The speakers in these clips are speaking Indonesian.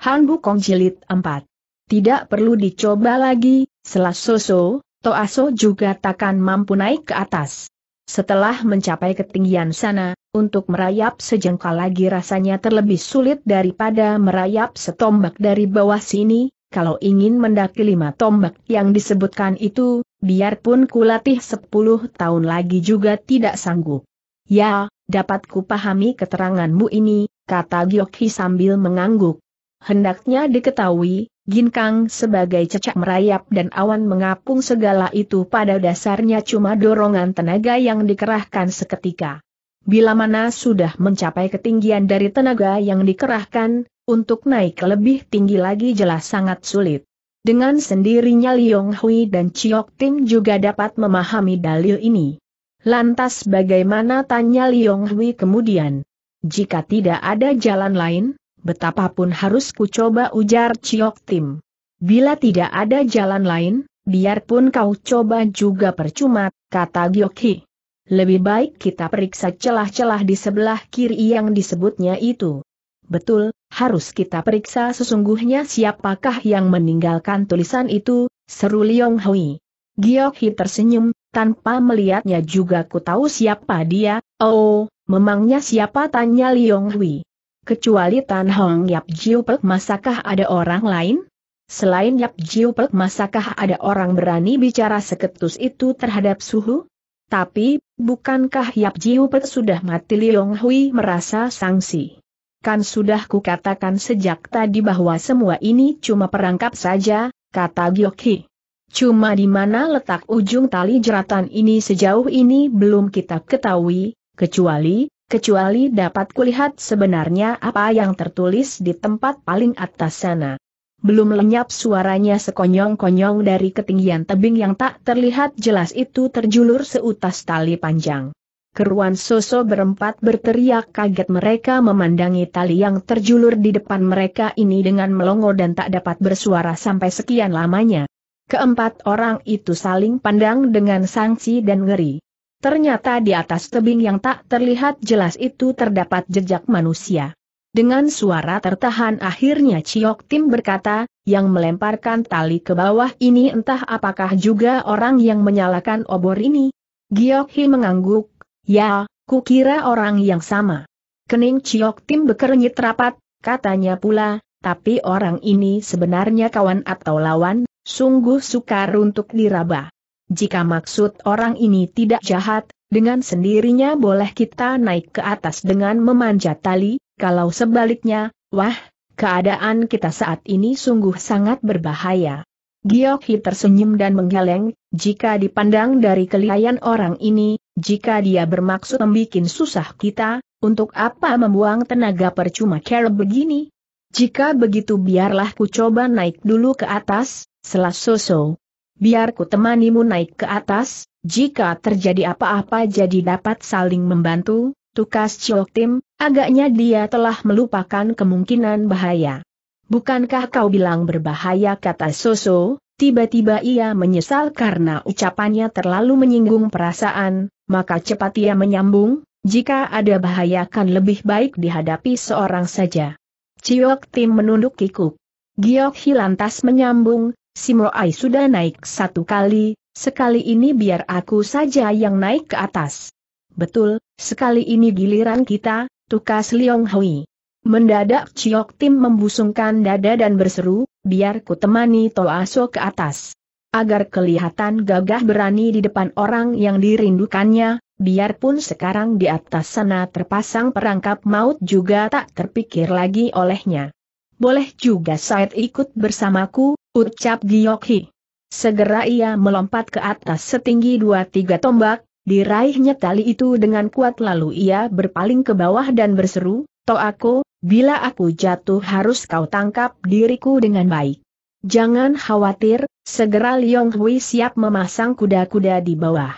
Han Bukong Jilid 4. Tidak perlu dicoba lagi, Selasoso, Toaso juga takkan mampu naik ke atas. Setelah mencapai ketinggian sana, untuk merayap sejengkal lagi rasanya terlebih sulit daripada merayap setombak dari bawah sini, kalau ingin mendaki lima tombak yang disebutkan itu, biarpun kulatih sepuluh tahun lagi juga tidak sanggup. Ya, dapat kupahami keteranganmu ini, kata Gyoki sambil mengangguk. Hendaknya diketahui, ginkang sebagai cecak merayap dan awan mengapung segala itu pada dasarnya cuma dorongan tenaga yang dikerahkan seketika. Bila mana sudah mencapai ketinggian dari tenaga yang dikerahkan, untuk naik lebih tinggi lagi jelas sangat sulit. Dengan sendirinya Liong Hui dan Chiok Tim juga dapat memahami dalil ini. Lantas bagaimana tanya Liong Hui kemudian? Jika tidak ada jalan lain, betapapun harus kucoba ujar Ciok Tim. Bila tidak ada jalan lain, biarpun kau coba juga percuma, kata Hi. Lebih baik kita periksa celah-celah di sebelah kiri yang disebutnya itu. Betul, harus kita periksa sesungguhnya siapakah yang meninggalkan tulisan itu, seru Liong Hui. Hi tersenyum, tanpa melihatnya juga ku tahu siapa dia, oh, memangnya siapa tanya Liong Hui kecuali Tan Hong Yap Jiu masakah ada orang lain? Selain Yap Jiu masakah ada orang berani bicara seketus itu terhadap Suhu? Tapi, bukankah Yap Jiu sudah mati Liong Hui merasa sangsi? Kan sudah kukatakan sejak tadi bahwa semua ini cuma perangkap saja, kata Gyokhi. Cuma di mana letak ujung tali jeratan ini sejauh ini belum kita ketahui, kecuali, kecuali dapat kulihat sebenarnya apa yang tertulis di tempat paling atas sana. Belum lenyap suaranya sekonyong-konyong dari ketinggian tebing yang tak terlihat jelas itu terjulur seutas tali panjang. Keruan Soso berempat berteriak kaget mereka memandangi tali yang terjulur di depan mereka ini dengan melongo dan tak dapat bersuara sampai sekian lamanya. Keempat orang itu saling pandang dengan sangsi dan ngeri. Ternyata di atas tebing yang tak terlihat jelas itu terdapat jejak manusia. Dengan suara tertahan akhirnya Ciok Tim berkata, yang melemparkan tali ke bawah ini entah apakah juga orang yang menyalakan obor ini. Giok Hi mengangguk, ya, kukira orang yang sama. Kening Ciok Tim bekerenyit rapat, katanya pula, tapi orang ini sebenarnya kawan atau lawan, sungguh sukar untuk diraba. Jika maksud orang ini tidak jahat, dengan sendirinya boleh kita naik ke atas dengan memanjat tali, kalau sebaliknya, wah, keadaan kita saat ini sungguh sangat berbahaya. Giokhi tersenyum dan menggeleng, jika dipandang dari kelihayan orang ini, jika dia bermaksud membuat susah kita, untuk apa membuang tenaga percuma kera begini? Jika begitu biarlah ku coba naik dulu ke atas, selas soso biar ku temanimu naik ke atas, jika terjadi apa-apa jadi dapat saling membantu, tukas Chiok Tim, agaknya dia telah melupakan kemungkinan bahaya. Bukankah kau bilang berbahaya kata Soso, tiba-tiba ia menyesal karena ucapannya terlalu menyinggung perasaan, maka cepat ia menyambung, jika ada bahaya kan lebih baik dihadapi seorang saja. Chiok Tim menunduk kikuk. Giok Hilantas menyambung, Simoai sudah naik satu kali, sekali ini biar aku saja yang naik ke atas. Betul, sekali ini giliran kita, tukas Liong Hui. Mendadak Ciok Tim membusungkan dada dan berseru, biar ku temani Toaso ke atas. Agar kelihatan gagah berani di depan orang yang dirindukannya, biarpun sekarang di atas sana terpasang perangkap maut juga tak terpikir lagi olehnya. Boleh juga Said ikut bersamaku, ucap Hi. Segera ia melompat ke atas setinggi dua tiga tombak, diraihnya tali itu dengan kuat lalu ia berpaling ke bawah dan berseru, aku, bila aku jatuh harus kau tangkap diriku dengan baik. Jangan khawatir, segera Liong Hui siap memasang kuda-kuda di bawah.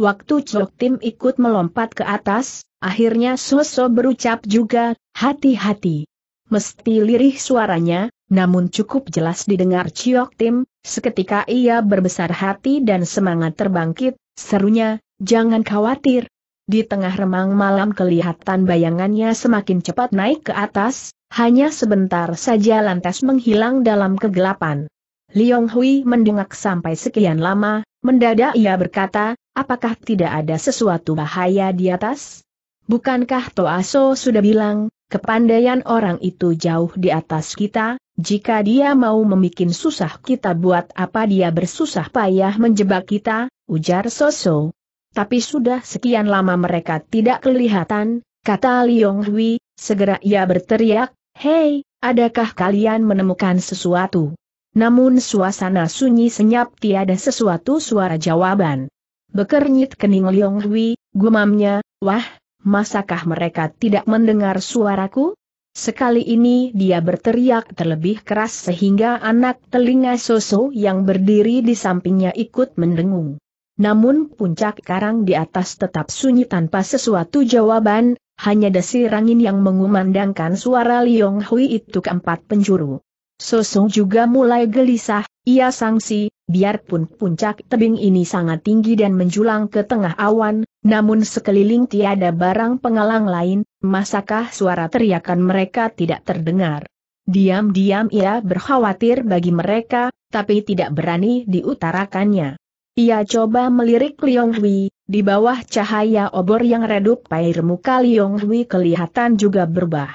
Waktu Chok Tim ikut melompat ke atas, akhirnya Soso berucap juga, hati-hati. Mesti lirih suaranya, namun cukup jelas didengar Ciok Tim, seketika ia berbesar hati dan semangat terbangkit, serunya, jangan khawatir. Di tengah remang malam kelihatan bayangannya semakin cepat naik ke atas, hanya sebentar saja lantas menghilang dalam kegelapan. Liong Hui mendengak sampai sekian lama, mendadak ia berkata, apakah tidak ada sesuatu bahaya di atas? Bukankah Toaso sudah bilang, Kepandaian orang itu jauh di atas kita, jika dia mau memikin susah kita buat apa dia bersusah payah menjebak kita, ujar Soso. Tapi sudah sekian lama mereka tidak kelihatan, kata Liong Hui, segera ia berteriak, Hei, adakah kalian menemukan sesuatu? Namun suasana sunyi senyap tiada sesuatu suara jawaban. Bekernyit kening Liong Hui, gumamnya, wah, masakah mereka tidak mendengar suaraku? Sekali ini dia berteriak terlebih keras sehingga anak telinga Soso yang berdiri di sampingnya ikut mendengung. Namun puncak karang di atas tetap sunyi tanpa sesuatu jawaban, hanya desir angin yang mengumandangkan suara Liong Hui itu keempat penjuru. Soso juga mulai gelisah, ia sangsi, biarpun puncak tebing ini sangat tinggi dan menjulang ke tengah awan, namun sekeliling tiada barang pengalang lain, masakah suara teriakan mereka tidak terdengar? Diam-diam ia berkhawatir bagi mereka, tapi tidak berani diutarakannya. Ia coba melirik Liong Hui, di bawah cahaya obor yang redup air muka Liong Hui kelihatan juga berubah.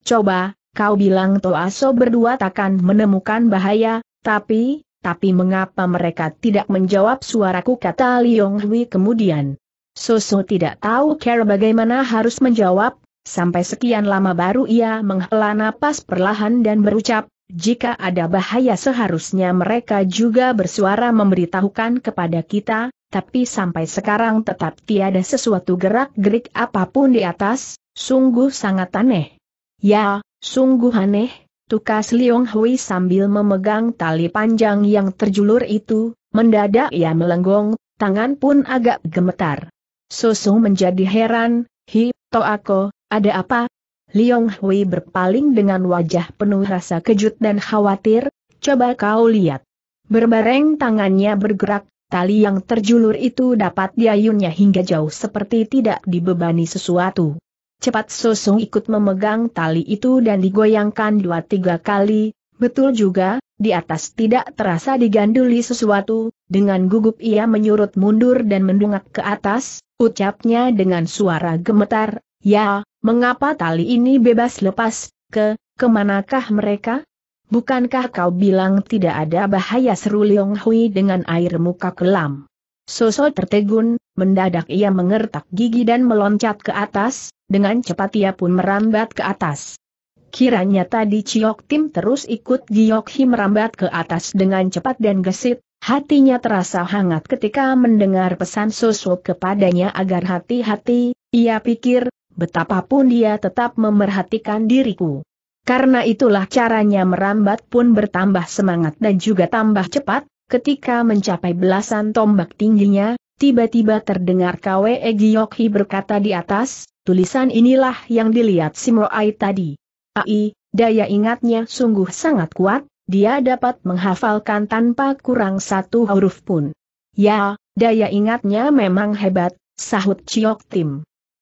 Coba, kau bilang Toaso berdua takkan menemukan bahaya, tapi, tapi mengapa mereka tidak menjawab suaraku kata Liong Hui kemudian. Susu tidak tahu cara bagaimana harus menjawab, sampai sekian lama baru ia menghela napas perlahan dan berucap, jika ada bahaya seharusnya mereka juga bersuara memberitahukan kepada kita, tapi sampai sekarang tetap tiada sesuatu gerak-gerik apapun di atas, sungguh sangat aneh. Ya, sungguh aneh, tukas Liong Hui sambil memegang tali panjang yang terjulur itu, mendadak ia melenggong, tangan pun agak gemetar. Susu menjadi heran, hi, toako, ada apa? Liong Hui berpaling dengan wajah penuh rasa kejut dan khawatir, coba kau lihat. Berbareng tangannya bergerak, tali yang terjulur itu dapat diayunnya hingga jauh seperti tidak dibebani sesuatu. Cepat Sosong ikut memegang tali itu dan digoyangkan dua tiga kali, betul juga, di atas tidak terasa diganduli sesuatu, dengan gugup ia menyurut mundur dan mendungak ke atas, Ucapnya dengan suara gemetar, ya, mengapa tali ini bebas lepas, ke, kemanakah mereka? Bukankah kau bilang tidak ada bahaya seru Leong Hui dengan air muka kelam? Sosok tertegun, mendadak ia mengertak gigi dan meloncat ke atas, dengan cepat ia pun merambat ke atas. Kiranya tadi Ciok Tim terus ikut Giok Hi merambat ke atas dengan cepat dan gesit, Hatinya terasa hangat ketika mendengar pesan sosok kepadanya agar hati-hati, ia pikir, betapapun dia tetap memerhatikan diriku. Karena itulah caranya merambat pun bertambah semangat dan juga tambah cepat, ketika mencapai belasan tombak tingginya, tiba-tiba terdengar Kwe Giyokhi berkata di atas, tulisan inilah yang dilihat Simroai tadi. Ai, daya ingatnya sungguh sangat kuat, dia dapat menghafalkan tanpa kurang satu huruf pun. Ya, daya ingatnya memang hebat, sahut Ciok Tim.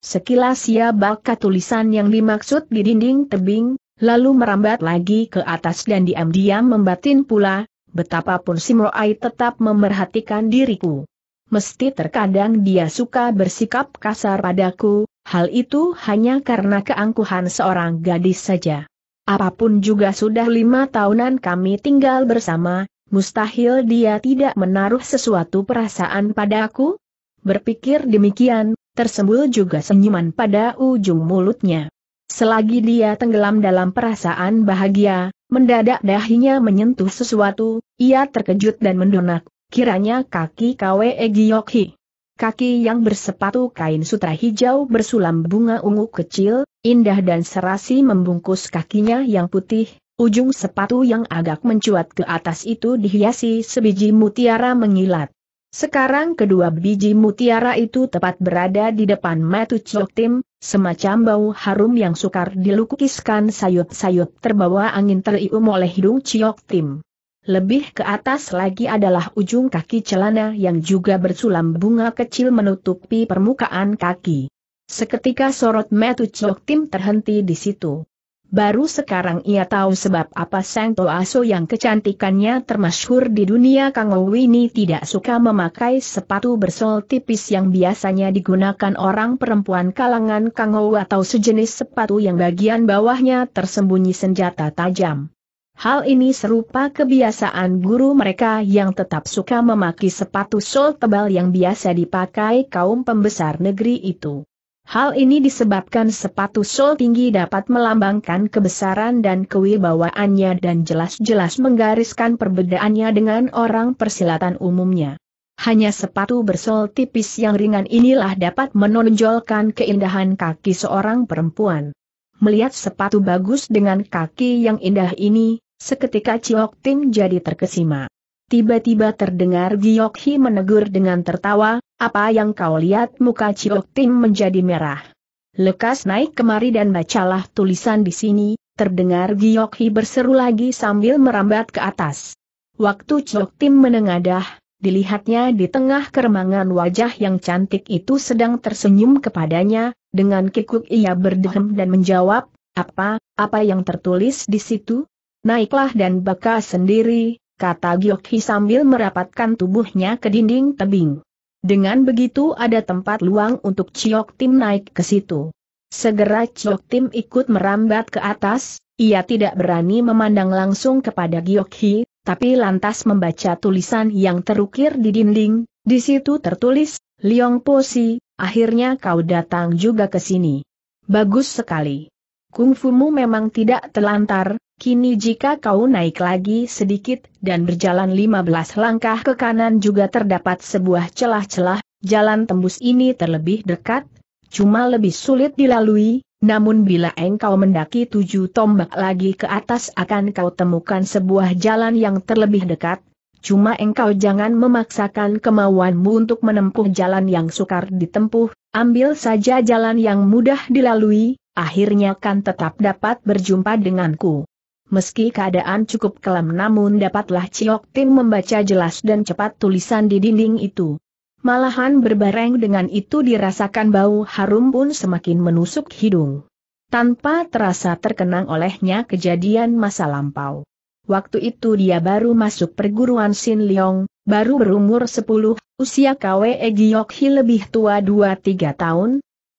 Sekilas ia ya baca tulisan yang dimaksud di dinding tebing, lalu merambat lagi ke atas dan diam-diam membatin pula, betapapun Simroai tetap memerhatikan diriku. Mesti terkadang dia suka bersikap kasar padaku, hal itu hanya karena keangkuhan seorang gadis saja. Apapun juga sudah lima tahunan kami tinggal bersama, mustahil dia tidak menaruh sesuatu perasaan pada aku? Berpikir demikian, tersembul juga senyuman pada ujung mulutnya. Selagi dia tenggelam dalam perasaan bahagia, mendadak dahinya menyentuh sesuatu, ia terkejut dan mendonak, kiranya kaki Kwe Giokhi. Kaki yang bersepatu kain sutra hijau bersulam bunga ungu kecil, indah dan serasi membungkus kakinya yang putih, ujung sepatu yang agak mencuat ke atas itu dihiasi sebiji mutiara mengilat. Sekarang kedua biji mutiara itu tepat berada di depan Matu Chok Tim, semacam bau harum yang sukar dilukiskan sayup-sayup terbawa angin terium oleh hidung Chok Tim. Lebih ke atas lagi adalah ujung kaki celana yang juga bersulam bunga kecil menutupi permukaan kaki. Seketika sorot Metu Chok Tim terhenti di situ. Baru sekarang ia tahu sebab apa Sang Toaso yang kecantikannya termasyhur di dunia Kang ini tidak suka memakai sepatu bersol tipis yang biasanya digunakan orang perempuan kalangan Kang atau sejenis sepatu yang bagian bawahnya tersembunyi senjata tajam. Hal ini serupa kebiasaan guru mereka yang tetap suka memaki sepatu sol tebal yang biasa dipakai kaum pembesar negeri itu. Hal ini disebabkan sepatu sol tinggi dapat melambangkan kebesaran dan kewibawaannya dan jelas-jelas menggariskan perbedaannya dengan orang persilatan umumnya. Hanya sepatu bersol tipis yang ringan inilah dapat menonjolkan keindahan kaki seorang perempuan. Melihat sepatu bagus dengan kaki yang indah ini, Seketika Ciok Tim jadi terkesima. Tiba-tiba terdengar Giok Hi menegur dengan tertawa, apa yang kau lihat muka Ciok Tim menjadi merah. Lekas naik kemari dan bacalah tulisan di sini, terdengar Giok Hi berseru lagi sambil merambat ke atas. Waktu Ciok Tim menengadah, dilihatnya di tengah keremangan wajah yang cantik itu sedang tersenyum kepadanya, dengan kikuk ia berdehem dan menjawab, apa, apa yang tertulis di situ? Naiklah dan baka sendiri, kata Gyokhi sambil merapatkan tubuhnya ke dinding tebing. Dengan begitu ada tempat luang untuk Ciok Tim naik ke situ. Segera Ciok Tim ikut merambat ke atas, ia tidak berani memandang langsung kepada Gyokhi, tapi lantas membaca tulisan yang terukir di dinding, di situ tertulis, Liong Posi, akhirnya kau datang juga ke sini. Bagus sekali. Kungfumu memang tidak telantar, Kini jika kau naik lagi sedikit dan berjalan 15 langkah ke kanan juga terdapat sebuah celah-celah, jalan tembus ini terlebih dekat, cuma lebih sulit dilalui, namun bila engkau mendaki tujuh tombak lagi ke atas akan kau temukan sebuah jalan yang terlebih dekat, cuma engkau jangan memaksakan kemauanmu untuk menempuh jalan yang sukar ditempuh, ambil saja jalan yang mudah dilalui, akhirnya kan tetap dapat berjumpa denganku. Meski keadaan cukup kelam namun dapatlah Ciok Tim membaca jelas dan cepat tulisan di dinding itu. Malahan berbareng dengan itu dirasakan bau harum pun semakin menusuk hidung. Tanpa terasa terkenang olehnya kejadian masa lampau. Waktu itu dia baru masuk perguruan Sin Leong, baru berumur 10, usia KWE Hi lebih tua 2-3 tahun.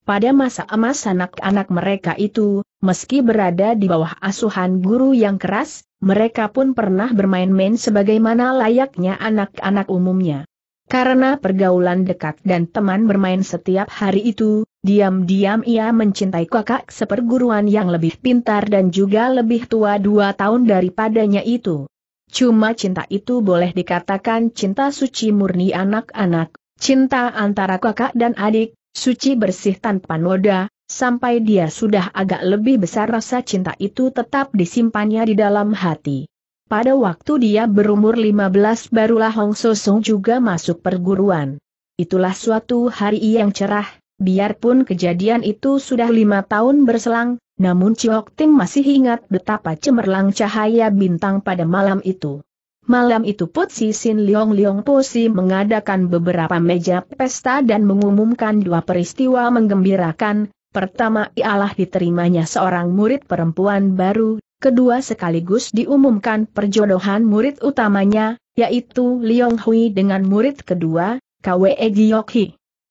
Pada masa emas anak-anak mereka itu, meski berada di bawah asuhan guru yang keras, mereka pun pernah bermain-main sebagaimana layaknya anak-anak umumnya. Karena pergaulan dekat dan teman bermain setiap hari itu, diam-diam ia mencintai kakak seperguruan yang lebih pintar dan juga lebih tua dua tahun daripadanya itu. Cuma cinta itu boleh dikatakan cinta suci murni anak-anak, cinta antara kakak dan adik, suci bersih tanpa noda, sampai dia sudah agak lebih besar rasa cinta itu tetap disimpannya di dalam hati. Pada waktu dia berumur 15 barulah Hong Sosong juga masuk perguruan. Itulah suatu hari yang cerah, biarpun kejadian itu sudah lima tahun berselang, namun Chiok Ting masih ingat betapa cemerlang cahaya bintang pada malam itu. Malam itu Put si Sin Leong Leong Posi mengadakan beberapa meja pesta dan mengumumkan dua peristiwa menggembirakan, Pertama ialah diterimanya seorang murid perempuan baru, kedua sekaligus diumumkan perjodohan murid utamanya, yaitu Liong Hui dengan murid kedua, Kwe Giyok Hi.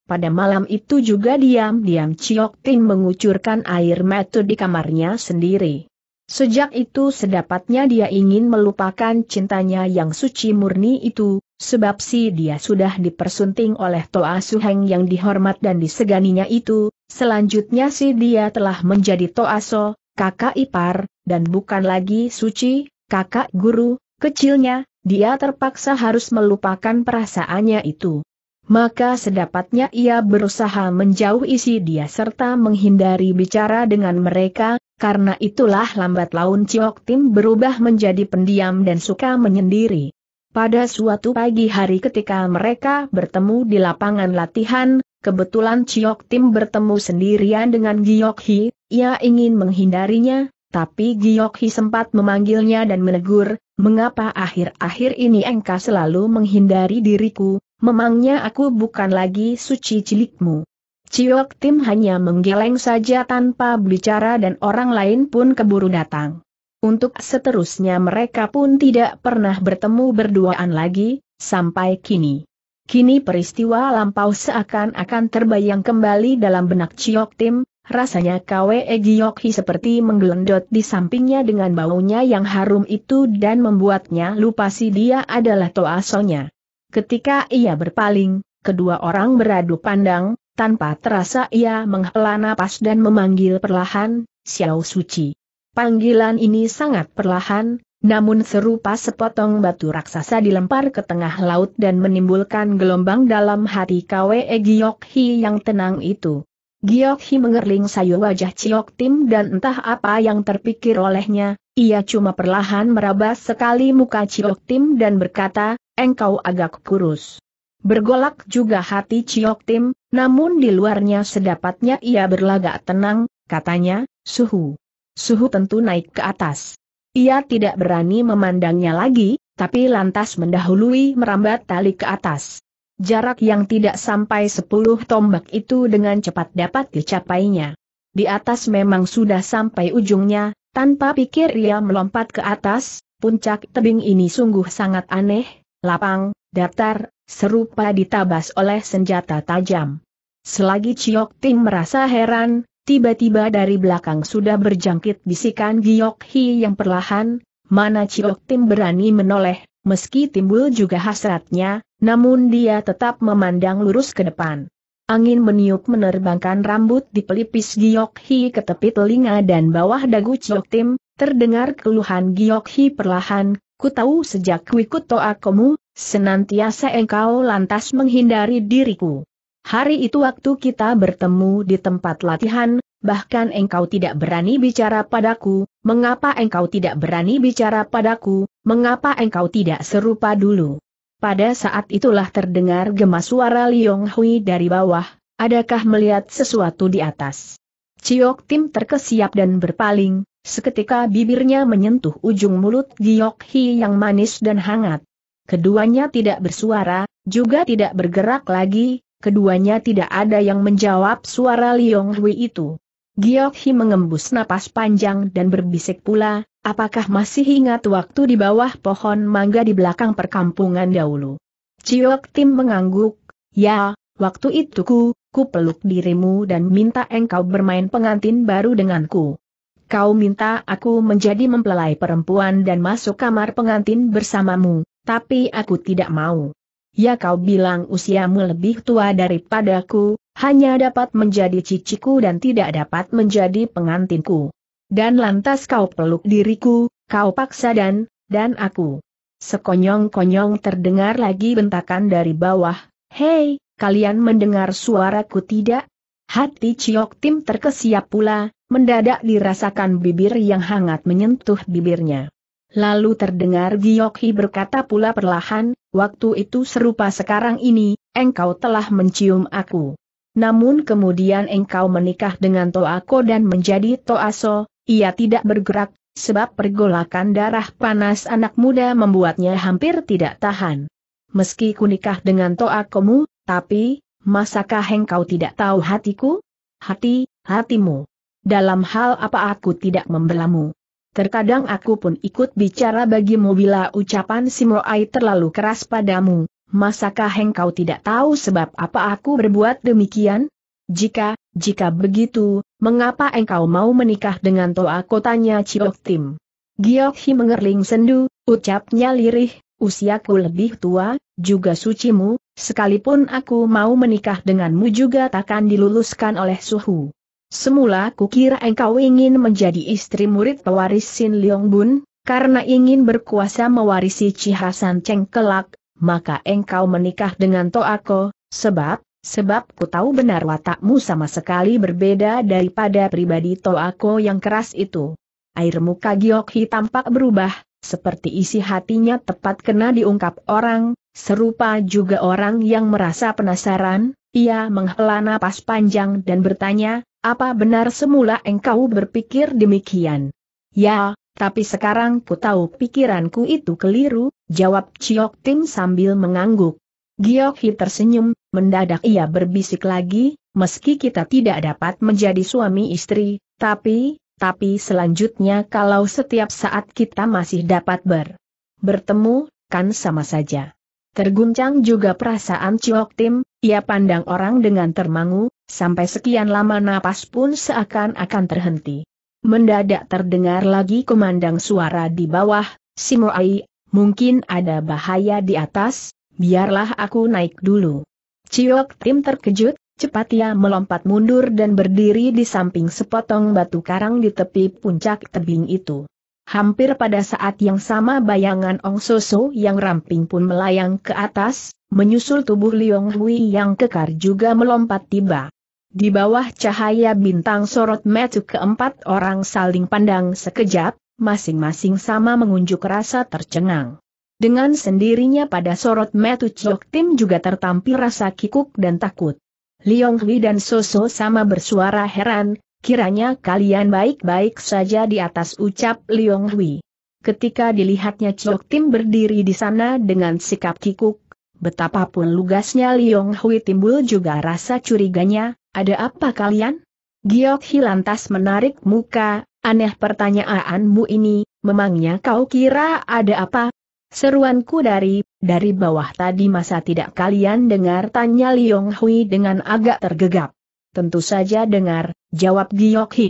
Pada malam itu juga diam-diam Chiok Ting mengucurkan air mata di kamarnya sendiri. Sejak itu sedapatnya dia ingin melupakan cintanya yang suci murni itu, sebab si dia sudah dipersunting oleh Toa Suheng yang dihormat dan diseganinya itu, Selanjutnya si dia telah menjadi Toaso, kakak ipar, dan bukan lagi Suci, kakak guru, kecilnya, dia terpaksa harus melupakan perasaannya itu. Maka sedapatnya ia berusaha menjauh isi dia serta menghindari bicara dengan mereka, karena itulah lambat laun Ciok Tim berubah menjadi pendiam dan suka menyendiri. Pada suatu pagi hari ketika mereka bertemu di lapangan latihan, Kebetulan Chiok Tim bertemu sendirian dengan Giok Hi, ia ingin menghindarinya, tapi Giok Hi sempat memanggilnya dan menegur, mengapa akhir-akhir ini engkau selalu menghindari diriku, memangnya aku bukan lagi suci cilikmu. Chiok Tim hanya menggeleng saja tanpa bicara dan orang lain pun keburu datang. Untuk seterusnya mereka pun tidak pernah bertemu berduaan lagi, sampai kini. Kini peristiwa lampau seakan-akan terbayang kembali dalam benak Ciok Tim, rasanya Kwe Giok Hi seperti menggelendot di sampingnya dengan baunya yang harum itu dan membuatnya lupa si dia adalah Sonya. Ketika ia berpaling, kedua orang beradu pandang, tanpa terasa ia menghela napas dan memanggil perlahan, Xiao Suci. Panggilan ini sangat perlahan, namun serupa sepotong batu raksasa dilempar ke tengah laut dan menimbulkan gelombang dalam hati Kwe Giokhi yang tenang itu. Giokhi mengerling sayu wajah Ciok Tim dan entah apa yang terpikir olehnya, ia cuma perlahan meraba sekali muka Ciok Tim dan berkata, engkau agak kurus. Bergolak juga hati Ciok Tim, namun di luarnya sedapatnya ia berlagak tenang, katanya, suhu. Suhu tentu naik ke atas. Ia tidak berani memandangnya lagi, tapi lantas mendahului merambat tali ke atas. Jarak yang tidak sampai sepuluh tombak itu dengan cepat dapat dicapainya. Di atas memang sudah sampai ujungnya, tanpa pikir ia melompat ke atas, puncak tebing ini sungguh sangat aneh, lapang, datar, serupa ditabas oleh senjata tajam. Selagi Chiok Ting merasa heran, Tiba-tiba dari belakang sudah berjangkit bisikan Giok Hi yang perlahan, mana Ciok Tim berani menoleh, meski timbul juga hasratnya, namun dia tetap memandang lurus ke depan. Angin meniup menerbangkan rambut di pelipis Giok Hi ke tepi telinga dan bawah dagu Ciok Tim, terdengar keluhan Giok Hi perlahan, ku tahu sejak toa akumu, senantiasa engkau lantas menghindari diriku. Hari itu waktu kita bertemu di tempat latihan, bahkan engkau tidak berani bicara padaku, mengapa engkau tidak berani bicara padaku, mengapa engkau tidak serupa dulu. Pada saat itulah terdengar gema suara Liong Hui dari bawah, adakah melihat sesuatu di atas. Ciok Tim terkesiap dan berpaling, seketika bibirnya menyentuh ujung mulut Giok Hi yang manis dan hangat. Keduanya tidak bersuara, juga tidak bergerak lagi, keduanya tidak ada yang menjawab suara Liong Hui itu. Giok Hi mengembus napas panjang dan berbisik pula, apakah masih ingat waktu di bawah pohon mangga di belakang perkampungan dahulu? Ciok Tim mengangguk, ya, waktu itu ku, ku peluk dirimu dan minta engkau bermain pengantin baru denganku. Kau minta aku menjadi mempelai perempuan dan masuk kamar pengantin bersamamu, tapi aku tidak mau ya kau bilang usiamu lebih tua daripadaku, hanya dapat menjadi ciciku dan tidak dapat menjadi pengantinku. Dan lantas kau peluk diriku, kau paksa dan, dan aku. Sekonyong-konyong terdengar lagi bentakan dari bawah, Hei, kalian mendengar suaraku tidak? Hati Ciok Tim terkesiap pula, mendadak dirasakan bibir yang hangat menyentuh bibirnya. Lalu terdengar Hi berkata pula perlahan, waktu itu serupa sekarang ini, engkau telah mencium aku. Namun kemudian engkau menikah dengan Toako dan menjadi Toaso, ia tidak bergerak, sebab pergolakan darah panas anak muda membuatnya hampir tidak tahan. Meski ku nikah dengan Toakomu, tapi, masakah engkau tidak tahu hatiku? Hati, hatimu. Dalam hal apa aku tidak membelamu? Terkadang aku pun ikut bicara bagimu bila ucapan Simroai terlalu keras padamu. Masakah engkau tidak tahu sebab apa aku berbuat demikian? Jika, jika begitu, mengapa engkau mau menikah dengan Toa kotanya Ciok Tim? Giok Hi mengerling sendu, ucapnya lirih, usiaku lebih tua, juga sucimu, sekalipun aku mau menikah denganmu juga takkan diluluskan oleh suhu. Semula kukira engkau ingin menjadi istri murid pewaris Sin Leong Bun, karena ingin berkuasa mewarisi Cihasan Cheng kelak, maka engkau menikah dengan Toako, sebab, sebab ku tahu benar watakmu sama sekali berbeda daripada pribadi Toako yang keras itu. Air muka Giokhi tampak berubah, seperti isi hatinya tepat kena diungkap orang, serupa juga orang yang merasa penasaran, ia menghela napas panjang dan bertanya, apa benar semula engkau berpikir demikian? Ya, tapi sekarang ku tahu pikiranku itu keliru, jawab Chiok Tim sambil mengangguk. Giok Hi tersenyum, mendadak ia berbisik lagi, meski kita tidak dapat menjadi suami istri, tapi, tapi selanjutnya kalau setiap saat kita masih dapat ber bertemu, kan sama saja. Terguncang juga perasaan Chiok Tim, ia pandang orang dengan termangu, Sampai sekian lama napas pun seakan-akan terhenti. Mendadak terdengar lagi kumandang suara di bawah, Simoai, mungkin ada bahaya di atas, biarlah aku naik dulu. Ciok Tim terkejut, cepat ia melompat mundur dan berdiri di samping sepotong batu karang di tepi puncak tebing itu. Hampir pada saat yang sama bayangan Ong Soso yang ramping pun melayang ke atas, menyusul tubuh Liong Hui yang kekar juga melompat tiba. Di bawah cahaya bintang sorot metu keempat orang saling pandang sekejap, masing-masing sama mengunjuk rasa tercengang. Dengan sendirinya pada sorot metu Chok Tim juga tertampil rasa kikuk dan takut. Liong Hui dan Soso sama bersuara heran, kiranya kalian baik-baik saja di atas ucap Liong Hui. Ketika dilihatnya Chok Tim berdiri di sana dengan sikap kikuk, betapapun lugasnya Liong Hui timbul juga rasa curiganya, ada apa kalian? Giok lantas menarik muka, aneh pertanyaanmu ini, memangnya kau kira ada apa? Seruanku dari, dari bawah tadi masa tidak kalian dengar tanya Liong Hui dengan agak tergegap. Tentu saja dengar, jawab Giok Hi.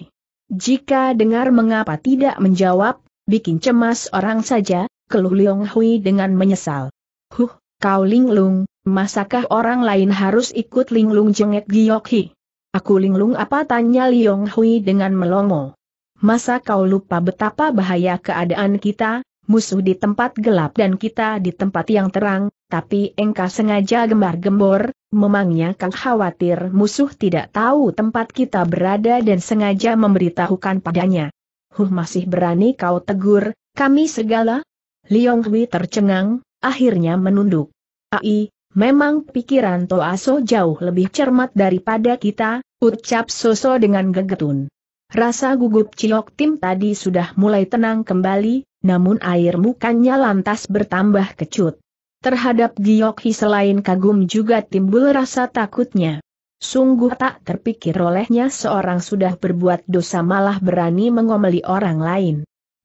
Jika dengar mengapa tidak menjawab, bikin cemas orang saja, keluh Liong Hui dengan menyesal. Huh, kau linglung, masakah orang lain harus ikut linglung jengek Giok Hi? Aku linglung apa tanya Liong Hui dengan melongo. Masa kau lupa betapa bahaya keadaan kita, musuh di tempat gelap dan kita di tempat yang terang, tapi engkau sengaja gembar-gembor, memangnya kau khawatir musuh tidak tahu tempat kita berada dan sengaja memberitahukan padanya. Huh masih berani kau tegur, kami segala? Liong Hui tercengang, akhirnya menunduk. Ai, Memang pikiran Toaso jauh lebih cermat daripada kita, ucap Soso dengan gegetun. Rasa gugup Ciok Tim tadi sudah mulai tenang kembali, namun air mukanya lantas bertambah kecut. Terhadap Hi selain kagum juga timbul rasa takutnya. Sungguh tak terpikir olehnya seorang sudah berbuat dosa malah berani mengomeli orang lain.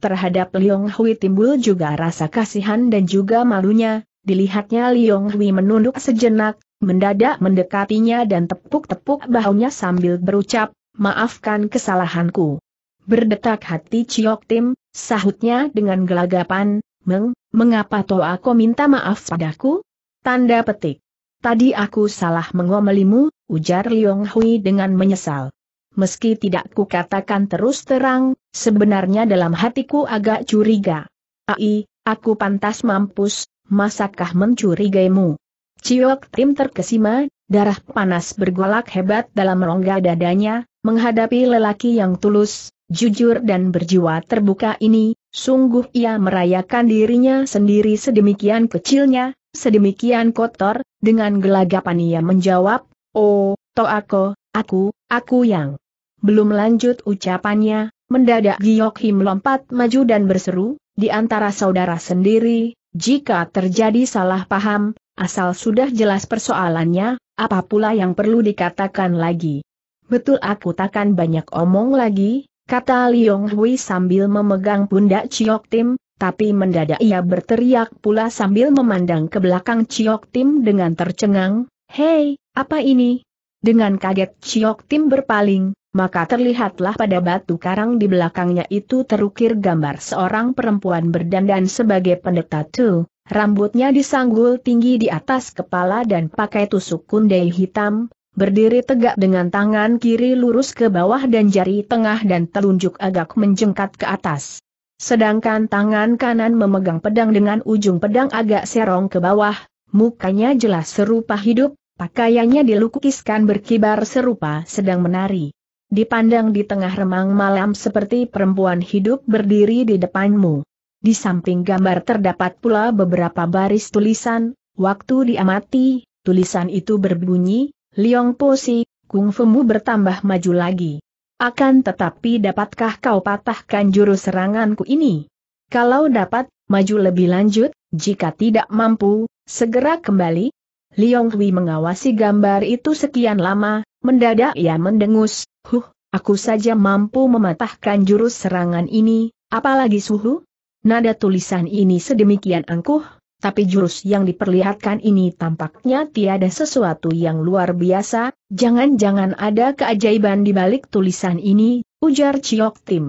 Terhadap Liong Hui timbul juga rasa kasihan dan juga malunya, Dilihatnya Liong Hui menunduk sejenak, mendadak mendekatinya dan tepuk-tepuk bahunya sambil berucap, maafkan kesalahanku. Berdetak hati Chiok Tim, sahutnya dengan gelagapan, Meng, mengapa toh aku minta maaf padaku? Tanda petik. Tadi aku salah mengomelimu, ujar Liong Hui dengan menyesal. Meski tidak kukatakan terus terang, sebenarnya dalam hatiku agak curiga. Ai, aku pantas mampus, masakkah mencurigaimu? Ciok Tim terkesima, darah panas bergolak hebat dalam rongga dadanya, menghadapi lelaki yang tulus, jujur dan berjiwa terbuka ini, sungguh ia merayakan dirinya sendiri sedemikian kecilnya, sedemikian kotor, dengan gelagapan ia menjawab, Oh, Toako, aku, aku yang... Belum lanjut ucapannya, mendadak Giyok Him lompat maju dan berseru, di antara saudara sendiri, jika terjadi salah paham, asal sudah jelas persoalannya, apa pula yang perlu dikatakan lagi. Betul aku takkan banyak omong lagi, kata Liong Hui sambil memegang pundak Chiok Tim, tapi mendadak ia berteriak pula sambil memandang ke belakang Chiok Tim dengan tercengang, Hei, apa ini? Dengan kaget Chiok Tim berpaling, maka terlihatlah pada batu karang di belakangnya itu terukir gambar seorang perempuan berdandan sebagai pendeta tu, rambutnya disanggul tinggi di atas kepala dan pakai tusuk kundai hitam, berdiri tegak dengan tangan kiri lurus ke bawah dan jari tengah dan telunjuk agak menjengkat ke atas. Sedangkan tangan kanan memegang pedang dengan ujung pedang agak serong ke bawah, mukanya jelas serupa hidup, pakaiannya dilukiskan berkibar serupa sedang menari dipandang di tengah remang malam seperti perempuan hidup berdiri di depanmu. Di samping gambar terdapat pula beberapa baris tulisan, waktu diamati, tulisan itu berbunyi, Liong Posi, mu bertambah maju lagi. Akan tetapi dapatkah kau patahkan juru seranganku ini? Kalau dapat, maju lebih lanjut, jika tidak mampu, segera kembali. Liong Hui mengawasi gambar itu sekian lama, mendadak ia mendengus, Huh, aku saja mampu mematahkan jurus serangan ini, apalagi suhu? Nada tulisan ini sedemikian angkuh, tapi jurus yang diperlihatkan ini tampaknya tiada sesuatu yang luar biasa, jangan-jangan ada keajaiban di balik tulisan ini, ujar Ciok Tim.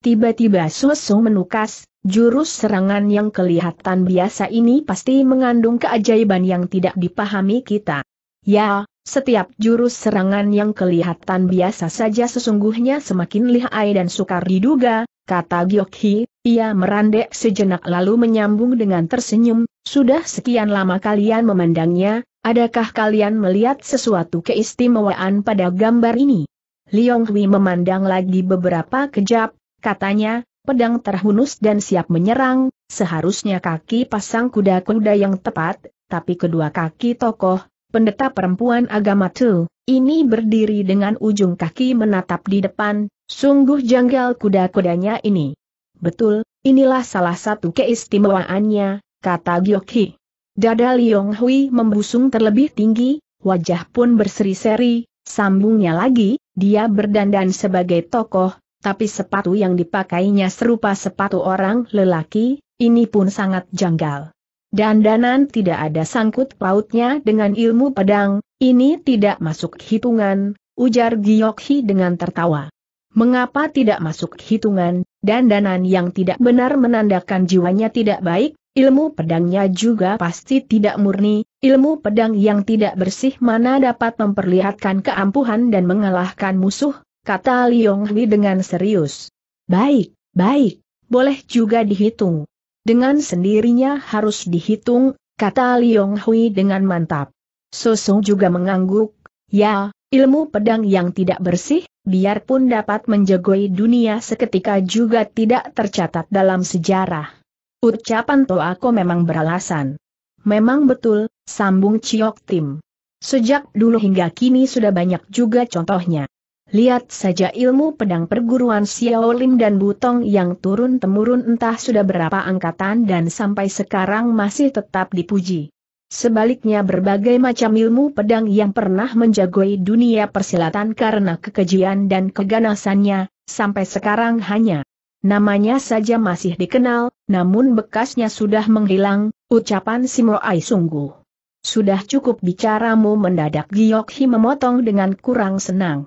Tiba-tiba Soso menukas, jurus serangan yang kelihatan biasa ini pasti mengandung keajaiban yang tidak dipahami kita. Ya, setiap jurus serangan yang kelihatan biasa saja sesungguhnya semakin lihai dan sukar diduga, kata Giokhi, ia merandek sejenak lalu menyambung dengan tersenyum, sudah sekian lama kalian memandangnya, adakah kalian melihat sesuatu keistimewaan pada gambar ini? Liong Hui memandang lagi beberapa kejap, katanya, pedang terhunus dan siap menyerang, seharusnya kaki pasang kuda-kuda yang tepat, tapi kedua kaki tokoh, pendeta perempuan agama Tu, ini berdiri dengan ujung kaki menatap di depan, sungguh janggal kuda-kudanya ini. Betul, inilah salah satu keistimewaannya, kata Gyokhi. Dada Liong Hui membusung terlebih tinggi, wajah pun berseri-seri, sambungnya lagi, dia berdandan sebagai tokoh, tapi sepatu yang dipakainya serupa sepatu orang lelaki, ini pun sangat janggal. Dandanan tidak ada sangkut pautnya dengan ilmu pedang, ini tidak masuk hitungan, ujar Giyokhi dengan tertawa. Mengapa tidak masuk hitungan, dandanan yang tidak benar menandakan jiwanya tidak baik, ilmu pedangnya juga pasti tidak murni, ilmu pedang yang tidak bersih mana dapat memperlihatkan keampuhan dan mengalahkan musuh, kata Liong Hui dengan serius. Baik, baik, boleh juga dihitung. Dengan sendirinya harus dihitung, kata Liong Hui dengan mantap. Sosong juga mengangguk, ya, ilmu pedang yang tidak bersih, biarpun dapat menjagoi dunia seketika juga tidak tercatat dalam sejarah. Ucapan Toa Toako memang beralasan. Memang betul, sambung Ciok Tim. Sejak dulu hingga kini sudah banyak juga contohnya. Lihat saja ilmu pedang perguruan Xiaolim dan Butong yang turun-temurun entah sudah berapa angkatan dan sampai sekarang masih tetap dipuji. Sebaliknya berbagai macam ilmu pedang yang pernah menjagoi dunia persilatan karena kekejian dan keganasannya, sampai sekarang hanya namanya saja masih dikenal, namun bekasnya sudah menghilang, ucapan Simoai sungguh. Sudah cukup bicaramu mendadak Giyokhi memotong dengan kurang senang.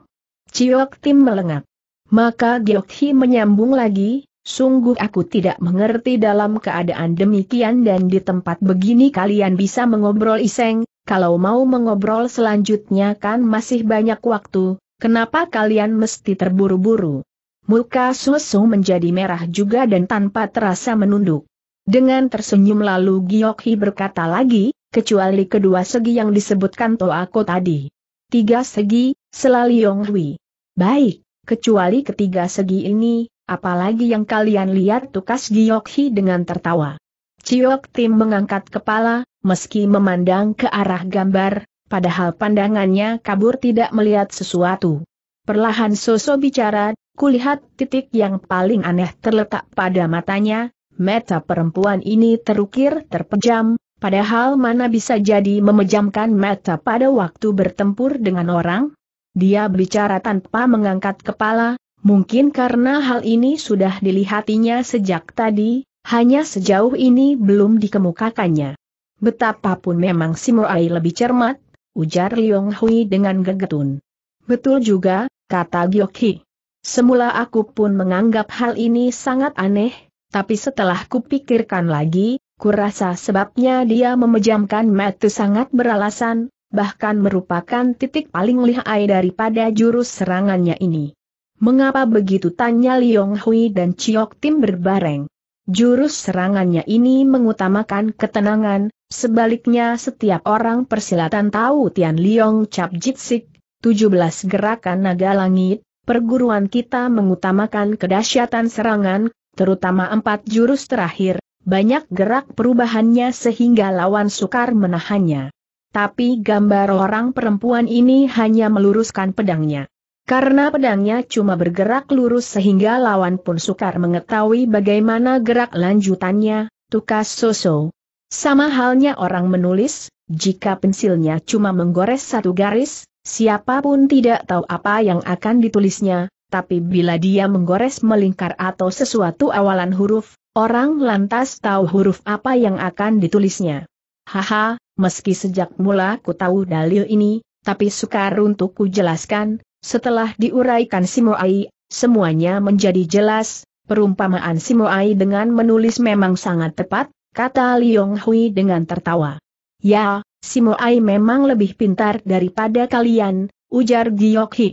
Ciok Tim melengak. Maka Giok Hi menyambung lagi, sungguh aku tidak mengerti dalam keadaan demikian dan di tempat begini kalian bisa mengobrol iseng, kalau mau mengobrol selanjutnya kan masih banyak waktu, kenapa kalian mesti terburu-buru? Muka Susu menjadi merah juga dan tanpa terasa menunduk. Dengan tersenyum lalu Giok Hi berkata lagi, kecuali kedua segi yang disebutkan Toako tadi. Tiga segi, selalu Yong Hui. Baik, kecuali ketiga segi ini, apalagi yang kalian lihat tukas Giokhi dengan tertawa. Ciok Tim mengangkat kepala, meski memandang ke arah gambar, padahal pandangannya kabur tidak melihat sesuatu. Perlahan Soso bicara, kulihat titik yang paling aneh terletak pada matanya, mata perempuan ini terukir terpejam, padahal mana bisa jadi memejamkan mata pada waktu bertempur dengan orang? Dia berbicara tanpa mengangkat kepala, mungkin karena hal ini sudah dilihatinya sejak tadi, hanya sejauh ini belum dikemukakannya. Betapapun memang Moai lebih cermat, ujar Liong Hui dengan gegetun. Betul juga, kata Gyokhi. Semula aku pun menganggap hal ini sangat aneh, tapi setelah kupikirkan lagi, kurasa sebabnya dia memejamkan mata sangat beralasan, bahkan merupakan titik paling lihai daripada jurus serangannya ini. Mengapa begitu tanya Liong Hui dan Chiok Tim berbareng. Jurus serangannya ini mengutamakan ketenangan, sebaliknya setiap orang persilatan tahu Tian Liong Cap Jitsik, 17 gerakan naga langit, perguruan kita mengutamakan kedahsyatan serangan, terutama empat jurus terakhir, banyak gerak perubahannya sehingga lawan sukar menahannya tapi gambar orang perempuan ini hanya meluruskan pedangnya. Karena pedangnya cuma bergerak lurus sehingga lawan pun sukar mengetahui bagaimana gerak lanjutannya, tukas soso. Sama halnya orang menulis, jika pensilnya cuma menggores satu garis, siapapun tidak tahu apa yang akan ditulisnya, tapi bila dia menggores melingkar atau sesuatu awalan huruf, orang lantas tahu huruf apa yang akan ditulisnya. Haha, Meski sejak mula ku tahu dalil ini, tapi sukar untuk ku jelaskan, setelah diuraikan Simoai, semuanya menjadi jelas, perumpamaan Simoai dengan menulis memang sangat tepat, kata Liong Hui dengan tertawa. Ya, Simoai memang lebih pintar daripada kalian, ujar Giok Hi.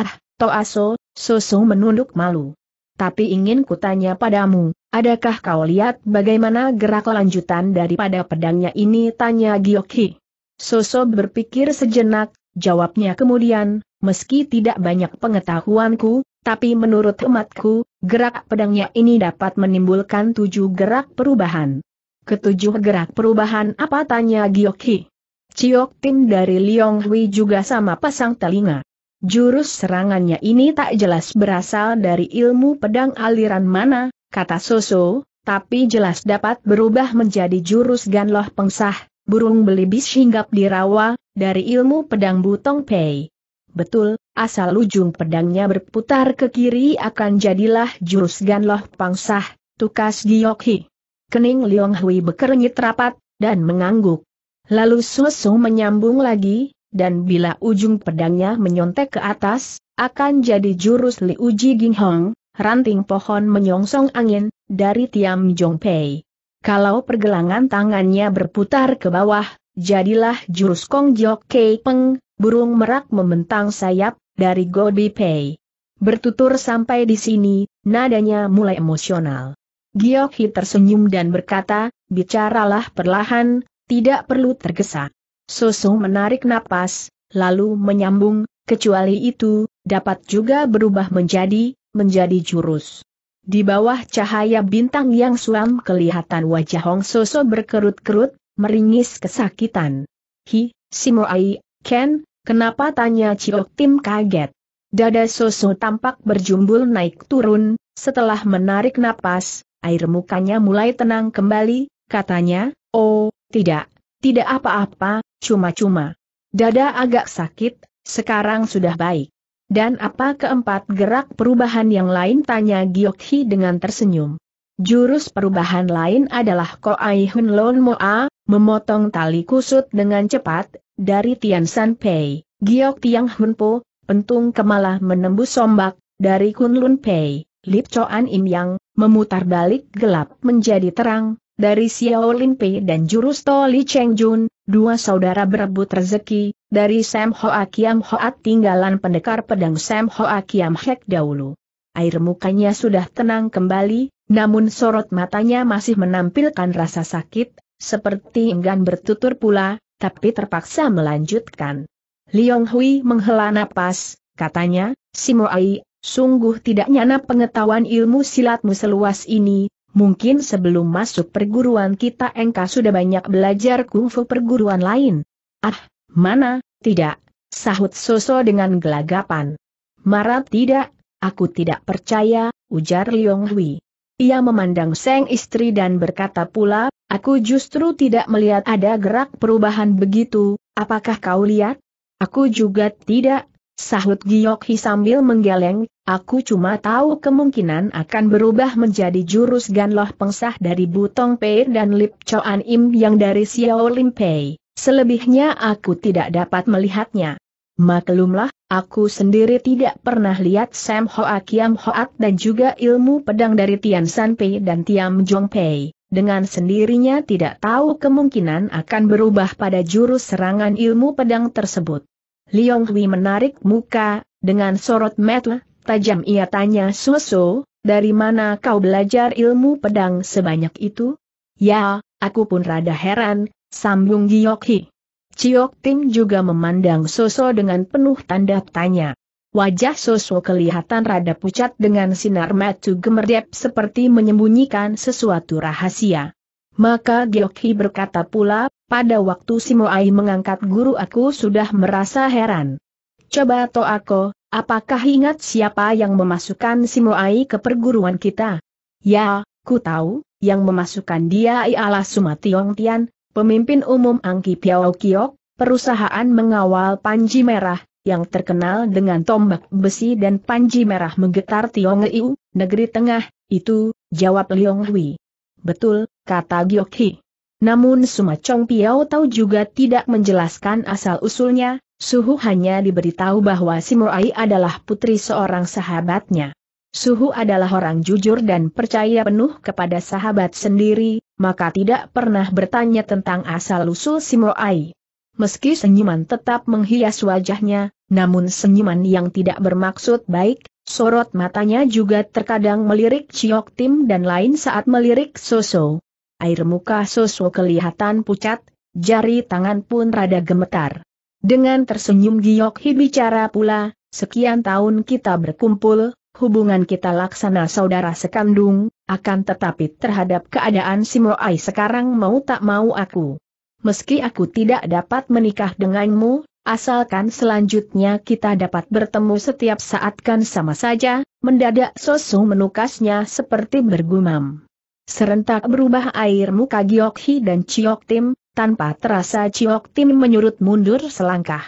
Ah, Toaso, Soso menunduk malu. Tapi ingin kutanya padamu, adakah kau lihat bagaimana gerak lanjutan daripada pedangnya ini? Tanya Giokhi. Soso berpikir sejenak, jawabnya kemudian, meski tidak banyak pengetahuanku, tapi menurut hematku, gerak pedangnya ini dapat menimbulkan tujuh gerak perubahan. Ketujuh gerak perubahan apa? Tanya Giokhi. Ciok Tim dari Liong Hui juga sama pasang telinga. Jurus serangannya ini tak jelas berasal dari ilmu pedang aliran mana, kata Soso, tapi jelas dapat berubah menjadi jurus ganloh pengsah, burung belibis hinggap di rawa, dari ilmu pedang butong pei. Betul, asal ujung pedangnya berputar ke kiri akan jadilah jurus ganloh pengsah, tukas Giokhi. Kening Liong Hui bekernyit rapat, dan mengangguk. Lalu Soso menyambung lagi, dan bila ujung pedangnya menyontek ke atas, akan jadi jurus Li Uji Ging Hong, ranting pohon menyongsong angin, dari Tiam Jong Pei. Kalau pergelangan tangannya berputar ke bawah, jadilah jurus Kong Jok Kei Peng, burung merak membentang sayap, dari Gobi Pei. Bertutur sampai di sini, nadanya mulai emosional. Giok Hi tersenyum dan berkata, bicaralah perlahan, tidak perlu tergesa. Susu menarik napas, lalu menyambung, kecuali itu, dapat juga berubah menjadi, menjadi jurus. Di bawah cahaya bintang yang suam kelihatan wajah Hong Soso berkerut-kerut, meringis kesakitan. Hi, Simoai, Ken, kenapa tanya Ciok Tim kaget? Dada Soso tampak berjumbul naik turun, setelah menarik napas, air mukanya mulai tenang kembali, katanya, oh, tidak, tidak apa-apa, cuma-cuma. Dada agak sakit, sekarang sudah baik. Dan apa keempat gerak perubahan yang lain tanya Giokhi dengan tersenyum. Jurus perubahan lain adalah Ai Hun Lon Moa, memotong tali kusut dengan cepat, dari Tian San Pei, Giok Tiang Hun Po, pentung kemalah menembus sombak, dari Kun Lun Pei, Lip Choan Im Yang, memutar balik gelap menjadi terang, dari Xiao Lin Pei dan jurus To Li Cheng Jun, dua saudara berebut rezeki, dari Sam Hoa Kiam Hoat tinggalan pendekar pedang Sam Hoa Kiam Hek dahulu. Air mukanya sudah tenang kembali, namun sorot matanya masih menampilkan rasa sakit, seperti enggan bertutur pula, tapi terpaksa melanjutkan. Liong Hui menghela napas, katanya, Simo Ai, sungguh tidak nyana pengetahuan ilmu silatmu seluas ini, Mungkin sebelum masuk perguruan kita engkau sudah banyak belajar kungfu perguruan lain. Ah, mana, tidak, sahut Soso dengan gelagapan. Marah tidak, aku tidak percaya, ujar Liong Hui. Ia memandang Seng istri dan berkata pula, aku justru tidak melihat ada gerak perubahan begitu, apakah kau lihat? Aku juga tidak, Sahut Giokhi sambil menggeleng, aku cuma tahu kemungkinan akan berubah menjadi jurus ganloh pengsah dari Butong Pei dan Lip Choan Im yang dari Xiao Lim Pei. Selebihnya aku tidak dapat melihatnya. Maklumlah, aku sendiri tidak pernah lihat Sam Hoa Kiam Hoat dan juga ilmu pedang dari Tian San Pei dan Tiam Jong Pei. Dengan sendirinya tidak tahu kemungkinan akan berubah pada jurus serangan ilmu pedang tersebut. Liong Hui menarik muka, dengan sorot mata, tajam ia tanya Soso, dari mana kau belajar ilmu pedang sebanyak itu? Ya, aku pun rada heran, sambung Hi. Ciok Tim juga memandang Soso dengan penuh tanda tanya. Wajah Soso kelihatan rada pucat dengan sinar metu gemerdep seperti menyembunyikan sesuatu rahasia. Maka Giokhi berkata pula, pada waktu Simoai mengangkat guru aku sudah merasa heran. Coba to aku, apakah ingat siapa yang memasukkan Simoai ke perguruan kita? Ya, ku tahu, yang memasukkan dia ialah Sumationg Tian, pemimpin umum Angki Piao Kiok, perusahaan mengawal Panji Merah, yang terkenal dengan tombak besi dan Panji Merah menggetar Iu, negeri tengah, itu, jawab Liong Hui. Betul, kata Giokhi. Namun Sumacong Piao Tau juga tidak menjelaskan asal-usulnya, Suhu hanya diberitahu bahwa Simurai adalah putri seorang sahabatnya. Suhu adalah orang jujur dan percaya penuh kepada sahabat sendiri, maka tidak pernah bertanya tentang asal-usul Simurai. Meski senyuman tetap menghias wajahnya, namun senyuman yang tidak bermaksud baik, Sorot matanya juga terkadang melirik Ciok Tim dan lain saat melirik Soso. Air muka Soso kelihatan pucat, jari tangan pun rada gemetar. Dengan tersenyum Giok Hi bicara pula, sekian tahun kita berkumpul, hubungan kita laksana saudara sekandung, akan tetapi terhadap keadaan si Moai sekarang mau tak mau aku. Meski aku tidak dapat menikah denganmu, Asalkan selanjutnya kita dapat bertemu setiap saat kan sama saja, mendadak Sosu menukasnya seperti bergumam. Serentak berubah air muka Giokhi dan Chiok Tim, tanpa terasa Chiok Tim menyurut mundur selangkah.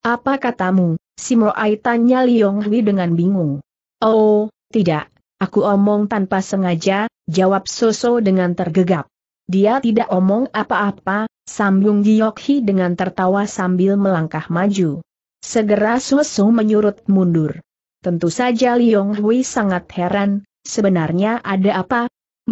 Apa katamu, Simoai tanya Liong Hui dengan bingung. Oh, tidak, aku omong tanpa sengaja, jawab Soso dengan tergegap. Dia tidak omong apa-apa, Sambung Giyokhi dengan tertawa sambil melangkah maju. Segera Soso menyurut mundur. Tentu saja Liong Hui sangat heran, sebenarnya ada apa?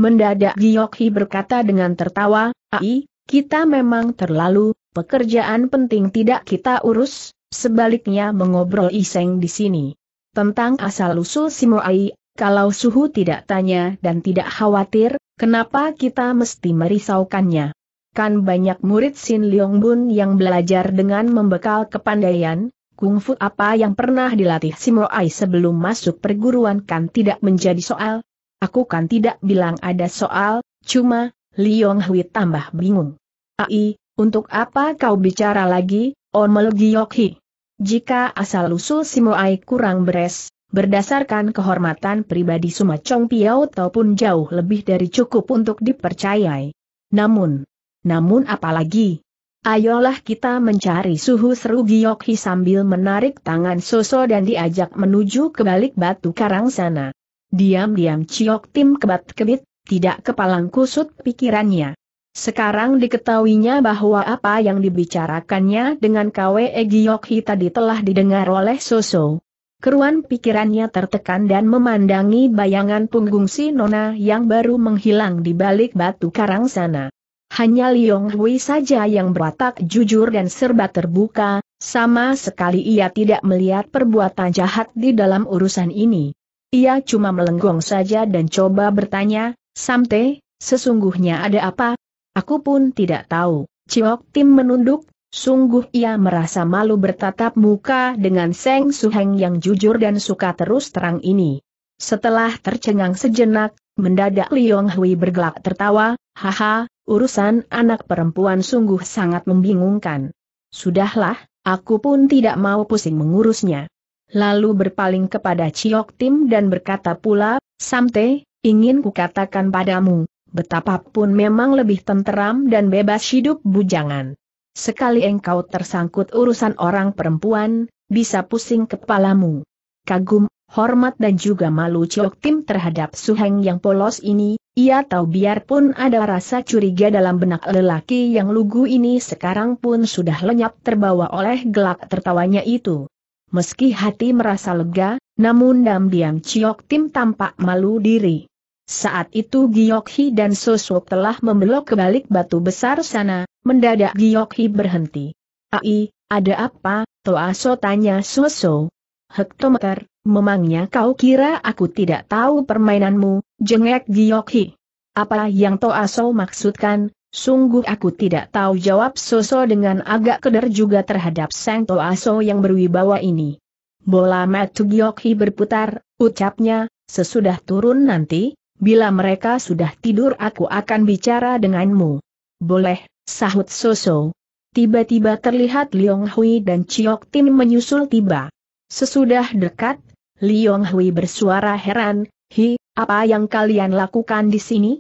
Mendadak Giyokhi berkata dengan tertawa, Ai, kita memang terlalu, pekerjaan penting tidak kita urus, sebaliknya mengobrol iseng di sini. Tentang asal-usul si Simoai, kalau suhu tidak tanya dan tidak khawatir, kenapa kita mesti merisaukannya? kan banyak murid Sin Leong Bun yang belajar dengan membekal kepandaian, kungfu apa yang pernah dilatih Simo Ai sebelum masuk perguruan kan tidak menjadi soal. Aku kan tidak bilang ada soal, cuma, Leong Hui tambah bingung. Ai, untuk apa kau bicara lagi, Omel Giyokhi? Jika asal-usul Ai kurang beres, berdasarkan kehormatan pribadi Chong Piao ataupun jauh lebih dari cukup untuk dipercayai. Namun, namun apalagi? Ayolah kita mencari suhu seru Giyokhi sambil menarik tangan Soso dan diajak menuju ke balik batu karang sana. Diam-diam Ciok Tim kebat-kebit, tidak kepalang kusut pikirannya. Sekarang diketahuinya bahwa apa yang dibicarakannya dengan KWE Giyokhi tadi telah didengar oleh Soso. Keruan pikirannya tertekan dan memandangi bayangan punggung si Nona yang baru menghilang di balik batu karang sana. Hanya Liong Hui saja yang berwatak jujur dan serba terbuka, sama sekali ia tidak melihat perbuatan jahat di dalam urusan ini. Ia cuma melenggong saja dan coba bertanya, Samte, sesungguhnya ada apa? Aku pun tidak tahu. Ciok Tim menunduk, sungguh ia merasa malu bertatap muka dengan Seng Suheng yang jujur dan suka terus terang ini. Setelah tercengang sejenak, mendadak Liong Hui bergelak tertawa, Haha, urusan anak perempuan sungguh sangat membingungkan. Sudahlah, aku pun tidak mau pusing mengurusnya. Lalu berpaling kepada Ciok Tim dan berkata pula, Samte, ingin kukatakan padamu, betapapun memang lebih tenteram dan bebas hidup bujangan. Sekali engkau tersangkut urusan orang perempuan, bisa pusing kepalamu. Kagum, hormat dan juga malu Ciok Tim terhadap Suheng yang polos ini, ia tahu biarpun ada rasa curiga dalam benak lelaki yang lugu ini sekarang pun sudah lenyap terbawa oleh gelak tertawanya itu. Meski hati merasa lega, namun diam-diam Ciok Tim tampak malu diri. Saat itu Giokhi dan Sosok telah membelok ke balik batu besar sana, mendadak Giokhi berhenti. Ai, ada apa, Toaso tanya Sosok. Hektometer, Memangnya kau kira aku tidak tahu permainanmu, jengek Giyokhi? Apa yang Toaso maksudkan, sungguh aku tidak tahu jawab Soso dengan agak keder juga terhadap sang Toaso yang berwibawa ini. Bola matu Giyokhi berputar, ucapnya, sesudah turun nanti, bila mereka sudah tidur aku akan bicara denganmu. Boleh, sahut Soso. Tiba-tiba terlihat Liong Hui dan Chiok Tim menyusul tiba. Sesudah dekat, Liong Hui bersuara heran, Hi, apa yang kalian lakukan di sini?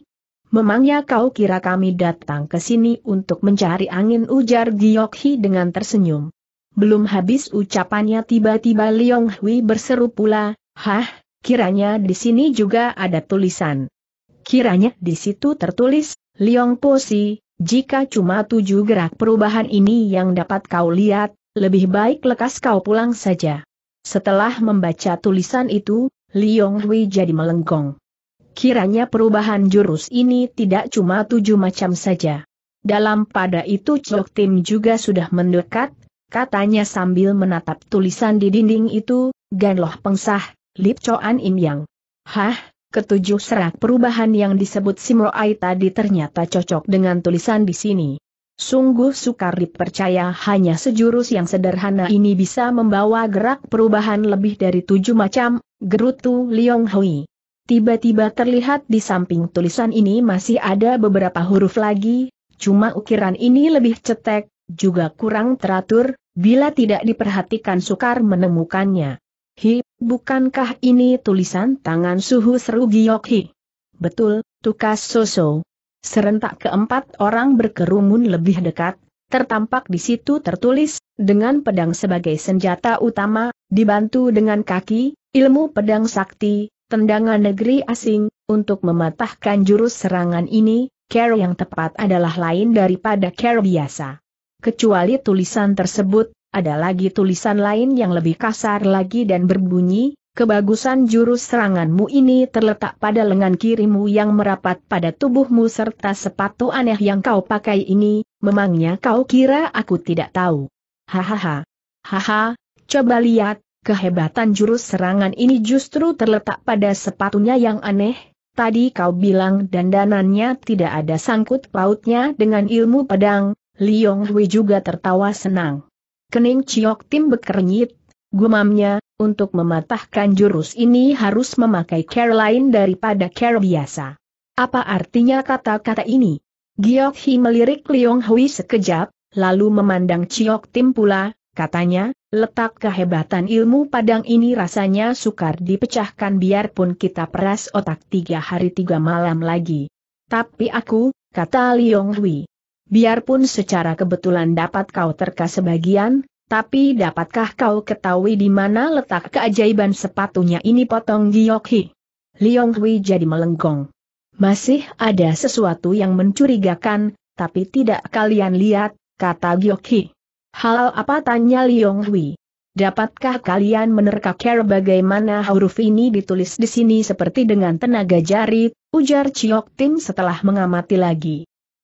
Memangnya kau kira kami datang ke sini untuk mencari angin ujar Giok Hi dengan tersenyum. Belum habis ucapannya tiba-tiba Liong Hui berseru pula, Hah, kiranya di sini juga ada tulisan. Kiranya di situ tertulis, Liong Posi, jika cuma tujuh gerak perubahan ini yang dapat kau lihat, lebih baik lekas kau pulang saja. Setelah membaca tulisan itu, Liong Hui jadi melenggong. Kiranya perubahan jurus ini tidak cuma tujuh macam saja. Dalam pada itu Chok Tim juga sudah mendekat, katanya sambil menatap tulisan di dinding itu, Ganloh Pengsah, Lip Choan Im Yang. Hah, ketujuh serak perubahan yang disebut Simroai tadi ternyata cocok dengan tulisan di sini. Sungguh sukar dipercaya hanya sejurus yang sederhana ini bisa membawa gerak perubahan lebih dari tujuh macam, gerutu Liong Hui. Tiba-tiba terlihat di samping tulisan ini masih ada beberapa huruf lagi, cuma ukiran ini lebih cetek, juga kurang teratur, bila tidak diperhatikan sukar menemukannya. Hi, bukankah ini tulisan tangan suhu seru Giok Hi? Betul, tukas Soso. Serentak keempat orang berkerumun lebih dekat, tertampak di situ tertulis, dengan pedang sebagai senjata utama, dibantu dengan kaki, ilmu pedang sakti, tendangan negeri asing, untuk mematahkan jurus serangan ini, care yang tepat adalah lain daripada care biasa. Kecuali tulisan tersebut, ada lagi tulisan lain yang lebih kasar lagi dan berbunyi, Kebagusan jurus seranganmu ini terletak pada lengan kirimu yang merapat pada tubuhmu serta sepatu aneh yang kau pakai ini, memangnya kau kira aku tidak tahu. Hahaha. Haha, coba lihat, kehebatan jurus serangan ini justru terletak pada sepatunya yang aneh, tadi kau bilang dandanannya tidak ada sangkut pautnya dengan ilmu pedang, Liong Hui juga tertawa senang. Kening Ciok Tim bekernyit, Gumamnya, untuk mematahkan jurus ini harus memakai care lain daripada care biasa. Apa artinya kata-kata ini? Giok Hi melirik Liong Hui sekejap, lalu memandang Chiok Tim pula, katanya, letak kehebatan ilmu padang ini rasanya sukar dipecahkan biarpun kita peras otak tiga hari tiga malam lagi. Tapi aku, kata Liong Hui, biarpun secara kebetulan dapat kau terka sebagian, tapi dapatkah kau ketahui di mana letak keajaiban sepatunya ini potong Giok Hi? Liong Hui jadi melenggong. Masih ada sesuatu yang mencurigakan, tapi tidak kalian lihat, kata Giok Hal apa tanya Liong Hui? Dapatkah kalian menerka care bagaimana huruf ini ditulis di sini seperti dengan tenaga jari, ujar Chiok Tim setelah mengamati lagi.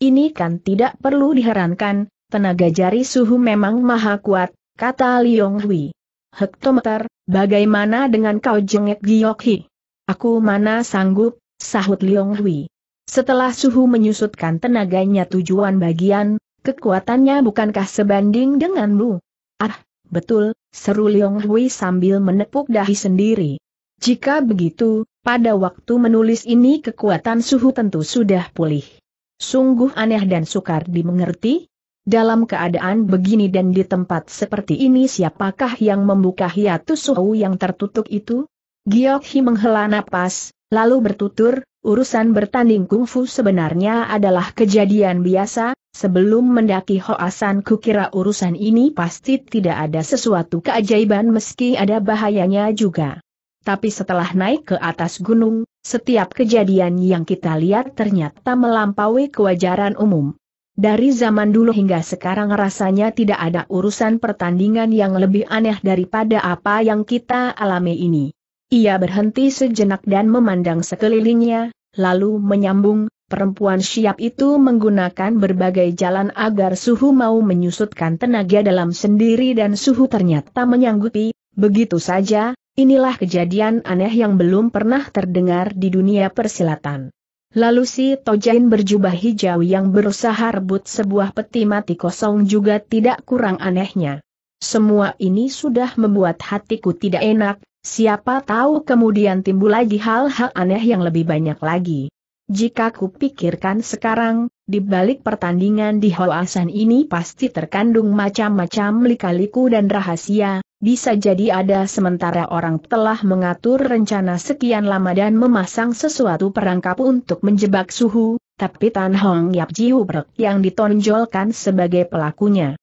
Ini kan tidak perlu diherankan, Tenaga jari suhu memang maha kuat, kata Liong Hui. Hektometer, bagaimana dengan kau jengek Giokhi? Aku mana sanggup, sahut Liong Hui. Setelah suhu menyusutkan tenaganya tujuan bagian, kekuatannya bukankah sebanding denganmu? Ah, betul, seru Liong Hui sambil menepuk dahi sendiri. Jika begitu, pada waktu menulis ini kekuatan suhu tentu sudah pulih. Sungguh aneh dan sukar dimengerti, dalam keadaan begini dan di tempat seperti ini siapakah yang membuka hiatus suhu yang tertutup itu? Giokhi menghela napas, lalu bertutur, urusan bertanding kungfu sebenarnya adalah kejadian biasa, sebelum mendaki Hoasan kukira urusan ini pasti tidak ada sesuatu keajaiban meski ada bahayanya juga. Tapi setelah naik ke atas gunung, setiap kejadian yang kita lihat ternyata melampaui kewajaran umum. Dari zaman dulu hingga sekarang rasanya tidak ada urusan pertandingan yang lebih aneh daripada apa yang kita alami ini. Ia berhenti sejenak dan memandang sekelilingnya, lalu menyambung, perempuan siap itu menggunakan berbagai jalan agar suhu mau menyusutkan tenaga dalam sendiri dan suhu ternyata menyanggupi, begitu saja, inilah kejadian aneh yang belum pernah terdengar di dunia persilatan. Lalu si Tojain berjubah hijau yang berusaha rebut sebuah peti mati kosong juga tidak kurang anehnya. Semua ini sudah membuat hatiku tidak enak, siapa tahu kemudian timbul lagi hal-hal aneh yang lebih banyak lagi. Jika kupikirkan sekarang, di balik pertandingan di Hoasan ini pasti terkandung macam-macam likaliku dan rahasia, bisa jadi ada sementara orang telah mengatur rencana sekian lama dan memasang sesuatu perangkap untuk menjebak suhu, tapi Tan Hong Yap Jiu Berk yang ditonjolkan sebagai pelakunya.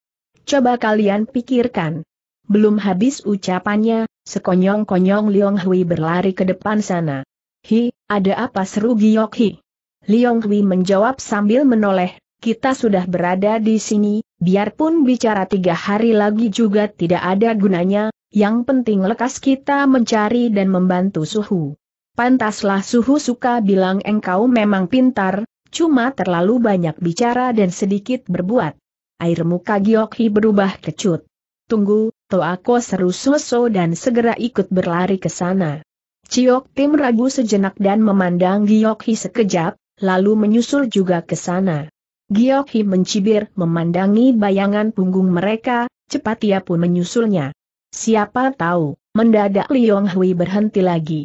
Coba kalian pikirkan. Belum habis ucapannya, sekonyong-konyong Liong Hui berlari ke depan sana. Hi, ada apa seru Giyokhi? Liong Hui menjawab sambil menoleh, kita sudah berada di sini, biarpun bicara tiga hari lagi juga tidak ada gunanya, yang penting lekas kita mencari dan membantu Suhu. Pantaslah Suhu suka bilang engkau memang pintar, cuma terlalu banyak bicara dan sedikit berbuat. Air muka Giyokhi berubah kecut. Tunggu, Toako seru Soso dan segera ikut berlari ke sana. Ciok Tim ragu sejenak dan memandang Giok Hi sekejap, lalu menyusul juga ke sana. Giok Hi mencibir memandangi bayangan punggung mereka, cepat ia pun menyusulnya. Siapa tahu, mendadak Liong Hui berhenti lagi.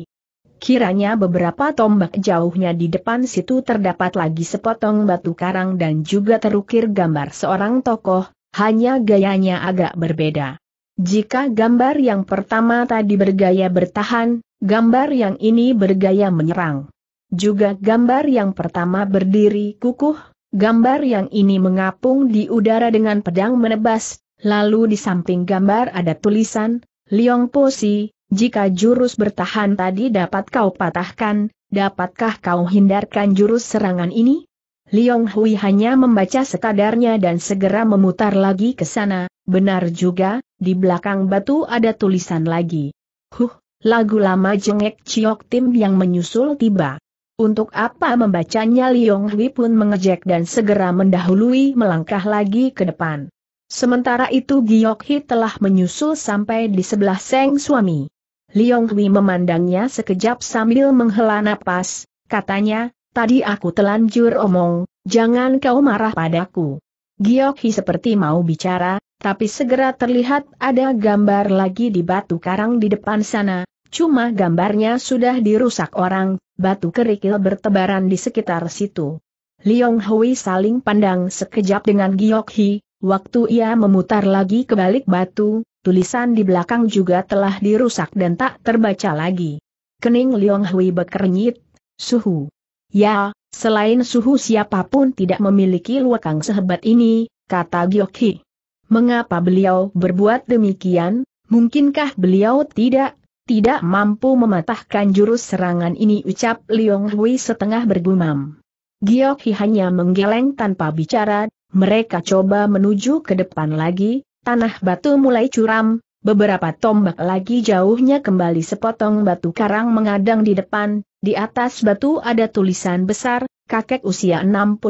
Kiranya beberapa tombak jauhnya di depan situ terdapat lagi sepotong batu karang dan juga terukir gambar seorang tokoh, hanya gayanya agak berbeda. Jika gambar yang pertama tadi bergaya bertahan, Gambar yang ini bergaya menyerang. Juga gambar yang pertama berdiri kukuh, gambar yang ini mengapung di udara dengan pedang menebas, lalu di samping gambar ada tulisan, Liong Posi, jika jurus bertahan tadi dapat kau patahkan, dapatkah kau hindarkan jurus serangan ini? Liong Hui hanya membaca sekadarnya dan segera memutar lagi ke sana, benar juga, di belakang batu ada tulisan lagi. Huh, lagu lama jengek ciok tim yang menyusul tiba. Untuk apa membacanya Liong Hui pun mengejek dan segera mendahului melangkah lagi ke depan. Sementara itu Giok Hi telah menyusul sampai di sebelah Seng suami. Liong Hui memandangnya sekejap sambil menghela napas, katanya, tadi aku telanjur omong, jangan kau marah padaku. Giok Hi seperti mau bicara, tapi segera terlihat ada gambar lagi di batu karang di depan sana, Cuma gambarnya sudah dirusak orang, batu kerikil bertebaran di sekitar situ. Liong Hui saling pandang sekejap dengan Giok Hi, waktu ia memutar lagi ke balik batu, tulisan di belakang juga telah dirusak dan tak terbaca lagi. Kening Liong Hui bekernyit, suhu. Ya, selain suhu siapapun tidak memiliki luakang sehebat ini, kata Giok Hi. Mengapa beliau berbuat demikian? Mungkinkah beliau tidak tidak mampu mematahkan jurus serangan ini ucap Liong Hui setengah bergumam. Giok Hi hanya menggeleng tanpa bicara, mereka coba menuju ke depan lagi, tanah batu mulai curam, beberapa tombak lagi jauhnya kembali sepotong batu karang mengadang di depan, di atas batu ada tulisan besar, kakek usia 61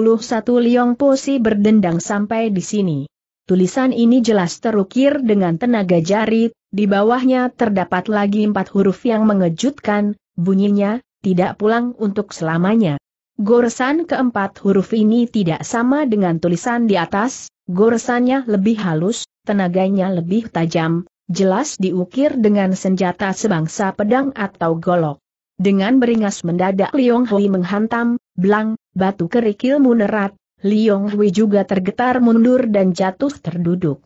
Liong si berdendang sampai di sini. Tulisan ini jelas terukir dengan tenaga jari, di bawahnya terdapat lagi empat huruf yang mengejutkan, bunyinya, tidak pulang untuk selamanya. Goresan keempat huruf ini tidak sama dengan tulisan di atas, goresannya lebih halus, tenaganya lebih tajam, jelas diukir dengan senjata sebangsa pedang atau golok. Dengan beringas mendadak Liong Hui menghantam, belang, batu kerikil munerat, Liong Hui juga tergetar mundur dan jatuh terduduk.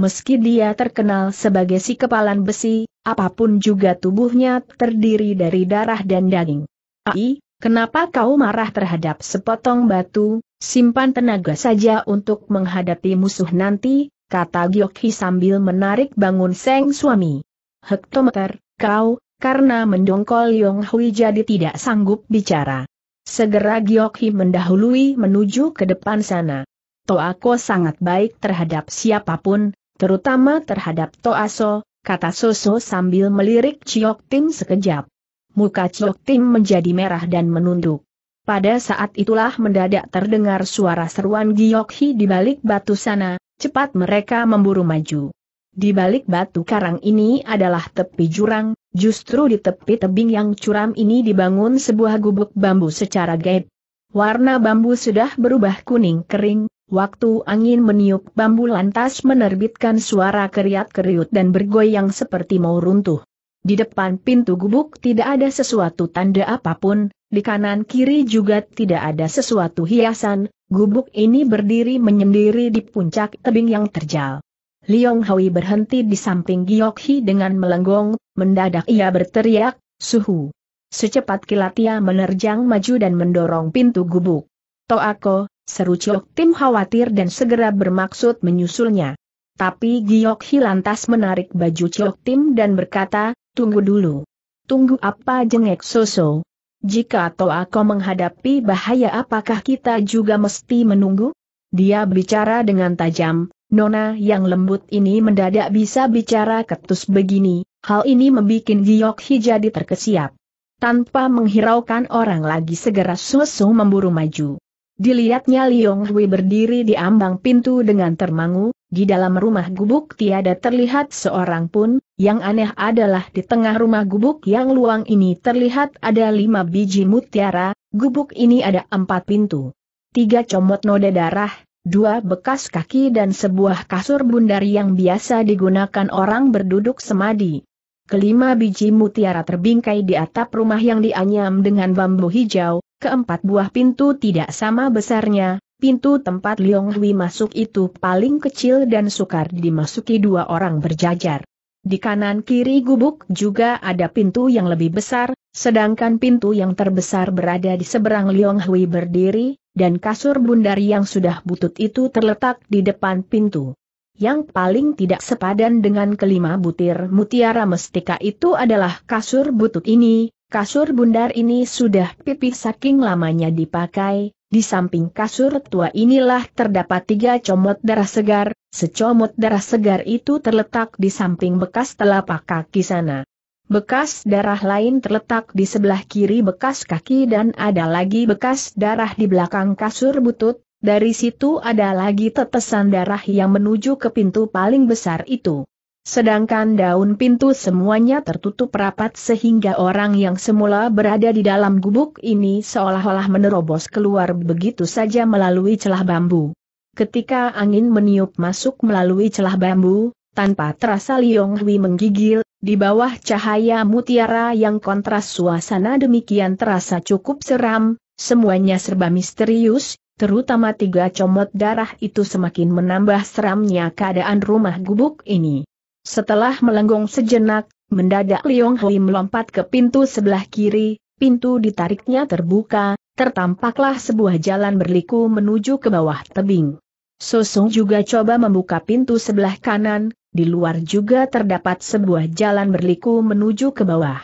Meski dia terkenal sebagai si kepalan besi, apapun juga tubuhnya terdiri dari darah dan daging. Ai, kenapa kau marah terhadap sepotong batu, simpan tenaga saja untuk menghadapi musuh nanti, kata Gyokhi sambil menarik bangun Seng suami. Hektometer, kau, karena mendongkol Yong Hui jadi tidak sanggup bicara. Segera Giokhi mendahului menuju ke depan sana. Toako sangat baik terhadap siapapun, terutama terhadap Toaso, kata Soso sambil melirik Chiok Tim sekejap. Muka Chiok Tim menjadi merah dan menunduk. Pada saat itulah mendadak terdengar suara seruan Giokhi di balik batu sana, cepat mereka memburu maju. Di balik batu karang ini adalah tepi jurang, Justru di tepi tebing yang curam ini dibangun sebuah gubuk bambu secara gaib. Warna bambu sudah berubah kuning kering, waktu angin meniup bambu lantas menerbitkan suara keriat-keriut dan bergoyang seperti mau runtuh. Di depan pintu gubuk tidak ada sesuatu tanda apapun, di kanan kiri juga tidak ada sesuatu hiasan, gubuk ini berdiri menyendiri di puncak tebing yang terjal. Liong Hui berhenti di samping Giok Hi dengan melenggong, mendadak ia berteriak, suhu. Secepat kilat ia menerjang maju dan mendorong pintu gubuk. Toako, seru Chok Tim khawatir dan segera bermaksud menyusulnya. Tapi Giok Hi lantas menarik baju Chok Tim dan berkata, tunggu dulu. Tunggu apa jengek Soso? Jika Toako menghadapi bahaya apakah kita juga mesti menunggu? Dia bicara dengan tajam, Nona yang lembut ini mendadak bisa bicara ketus begini, hal ini membuat Giok Hi jadi terkesiap. Tanpa menghiraukan orang lagi segera Susu memburu maju. Dilihatnya Liong Hui berdiri di ambang pintu dengan termangu, di dalam rumah gubuk tiada terlihat seorang pun, yang aneh adalah di tengah rumah gubuk yang luang ini terlihat ada lima biji mutiara, gubuk ini ada empat pintu. Tiga comot noda darah, dua bekas kaki dan sebuah kasur bundar yang biasa digunakan orang berduduk semadi. Kelima biji mutiara terbingkai di atap rumah yang dianyam dengan bambu hijau, keempat buah pintu tidak sama besarnya, pintu tempat Liong Hui masuk itu paling kecil dan sukar dimasuki dua orang berjajar. Di kanan kiri gubuk juga ada pintu yang lebih besar, sedangkan pintu yang terbesar berada di seberang Liong Hui berdiri, dan kasur bundar yang sudah butut itu terletak di depan pintu. Yang paling tidak sepadan dengan kelima butir mutiara mestika itu adalah kasur butut ini, kasur bundar ini sudah pipih saking lamanya dipakai, di samping kasur tua inilah terdapat tiga comot darah segar, secomot darah segar itu terletak di samping bekas telapak kaki sana. Bekas darah lain terletak di sebelah kiri bekas kaki dan ada lagi bekas darah di belakang kasur butut, dari situ ada lagi tetesan darah yang menuju ke pintu paling besar itu. Sedangkan daun pintu semuanya tertutup rapat sehingga orang yang semula berada di dalam gubuk ini seolah-olah menerobos keluar begitu saja melalui celah bambu. Ketika angin meniup masuk melalui celah bambu, tanpa terasa Liong Hui menggigil, di bawah cahaya mutiara yang kontras suasana demikian terasa cukup seram, semuanya serba misterius, terutama tiga comot darah itu semakin menambah seramnya keadaan rumah gubuk ini. Setelah melenggong sejenak, mendadak Liong Hui melompat ke pintu sebelah kiri, pintu ditariknya terbuka, tertampaklah sebuah jalan berliku menuju ke bawah tebing. Sosong juga coba membuka pintu sebelah kanan, di luar juga terdapat sebuah jalan berliku menuju ke bawah.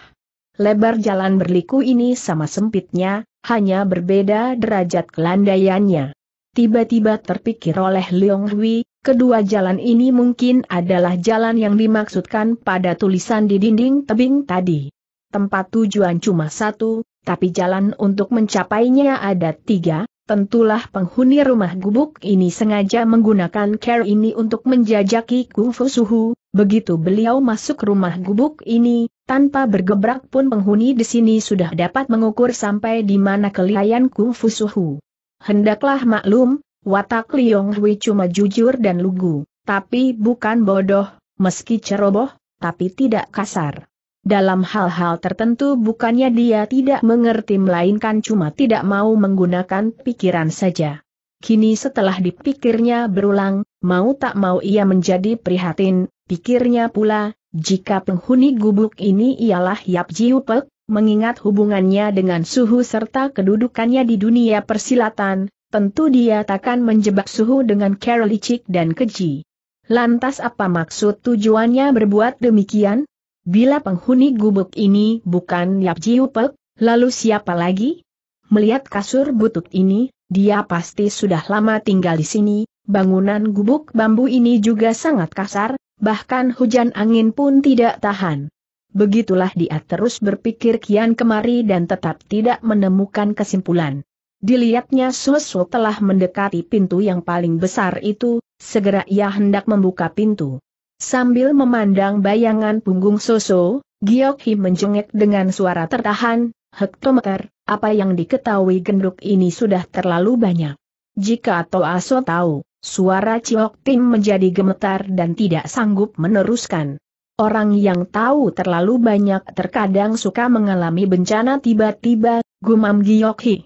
Lebar jalan berliku ini sama sempitnya, hanya berbeda derajat kelandaiannya. Tiba-tiba terpikir oleh Leong Hui, kedua jalan ini mungkin adalah jalan yang dimaksudkan pada tulisan di dinding tebing tadi. Tempat tujuan cuma satu, tapi jalan untuk mencapainya ada tiga, Tentulah penghuni rumah gubuk ini sengaja menggunakan care ini untuk menjajaki kungfu suhu, begitu beliau masuk rumah gubuk ini, tanpa bergebrak pun penghuni di sini sudah dapat mengukur sampai di mana kelihayan kungfu suhu. Hendaklah maklum, watak Liong Hui cuma jujur dan lugu, tapi bukan bodoh, meski ceroboh, tapi tidak kasar dalam hal-hal tertentu bukannya dia tidak mengerti melainkan cuma tidak mau menggunakan pikiran saja. Kini setelah dipikirnya berulang, mau tak mau ia menjadi prihatin, pikirnya pula, jika penghuni gubuk ini ialah Yap Jiupek, mengingat hubungannya dengan suhu serta kedudukannya di dunia persilatan, tentu dia takkan menjebak suhu dengan Carol Icik dan keji. Lantas apa maksud tujuannya berbuat demikian? Bila penghuni gubuk ini bukan Yap Jiupek, lalu siapa lagi? Melihat kasur butut ini, dia pasti sudah lama tinggal di sini, bangunan gubuk bambu ini juga sangat kasar, bahkan hujan angin pun tidak tahan. Begitulah dia terus berpikir kian kemari dan tetap tidak menemukan kesimpulan. Dilihatnya sosok telah mendekati pintu yang paling besar itu, segera ia hendak membuka pintu. Sambil memandang bayangan punggung Soso, Giok Hi menjengek dengan suara tertahan, Hektometer, apa yang diketahui genduk ini sudah terlalu banyak. Jika atau Aso tahu, suara Ciok Tim menjadi gemetar dan tidak sanggup meneruskan. Orang yang tahu terlalu banyak terkadang suka mengalami bencana tiba-tiba, gumam Giok Hi.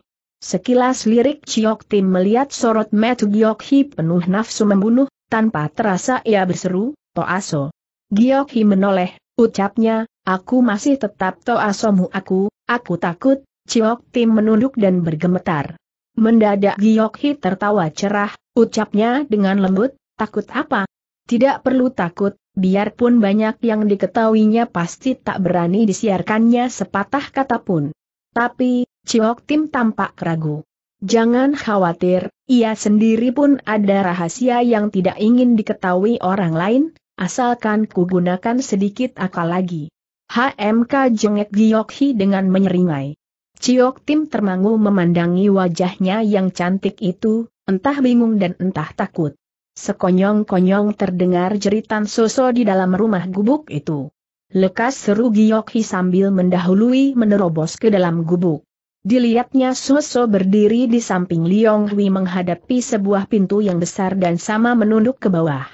Sekilas lirik Ciok Tim melihat sorot metu Giok Hi penuh nafsu membunuh, tanpa terasa ia berseru, Toaso. Gioki menoleh, ucapnya, aku masih tetap Toasomu aku, aku takut, Ciok Tim menunduk dan bergemetar. Mendadak Gioki tertawa cerah, ucapnya dengan lembut, takut apa? Tidak perlu takut, biarpun banyak yang diketahuinya pasti tak berani disiarkannya sepatah kata pun. Tapi, Ciok Tim tampak ragu. Jangan khawatir, ia sendiri pun ada rahasia yang tidak ingin diketahui orang lain, Asalkan ku gunakan sedikit akal lagi. HMK jengek Giokhi dengan menyeringai. Ciok Tim termangu memandangi wajahnya yang cantik itu, entah bingung dan entah takut. Sekonyong-konyong terdengar jeritan Soso di dalam rumah gubuk itu. Lekas seru Giokhi sambil mendahului menerobos ke dalam gubuk. Dilihatnya Soso berdiri di samping Liong Hui menghadapi sebuah pintu yang besar dan sama menunduk ke bawah.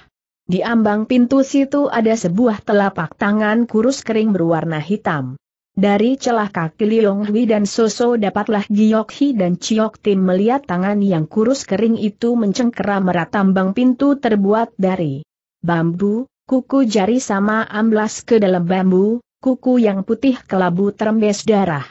Di ambang pintu situ ada sebuah telapak tangan kurus kering berwarna hitam. Dari celah kaki Liong Hui dan Soso dapatlah Giok Hi dan Chiok Tim melihat tangan yang kurus kering itu mencengkeram erat tambang pintu terbuat dari bambu, kuku jari sama amblas ke dalam bambu, kuku yang putih kelabu terembes darah.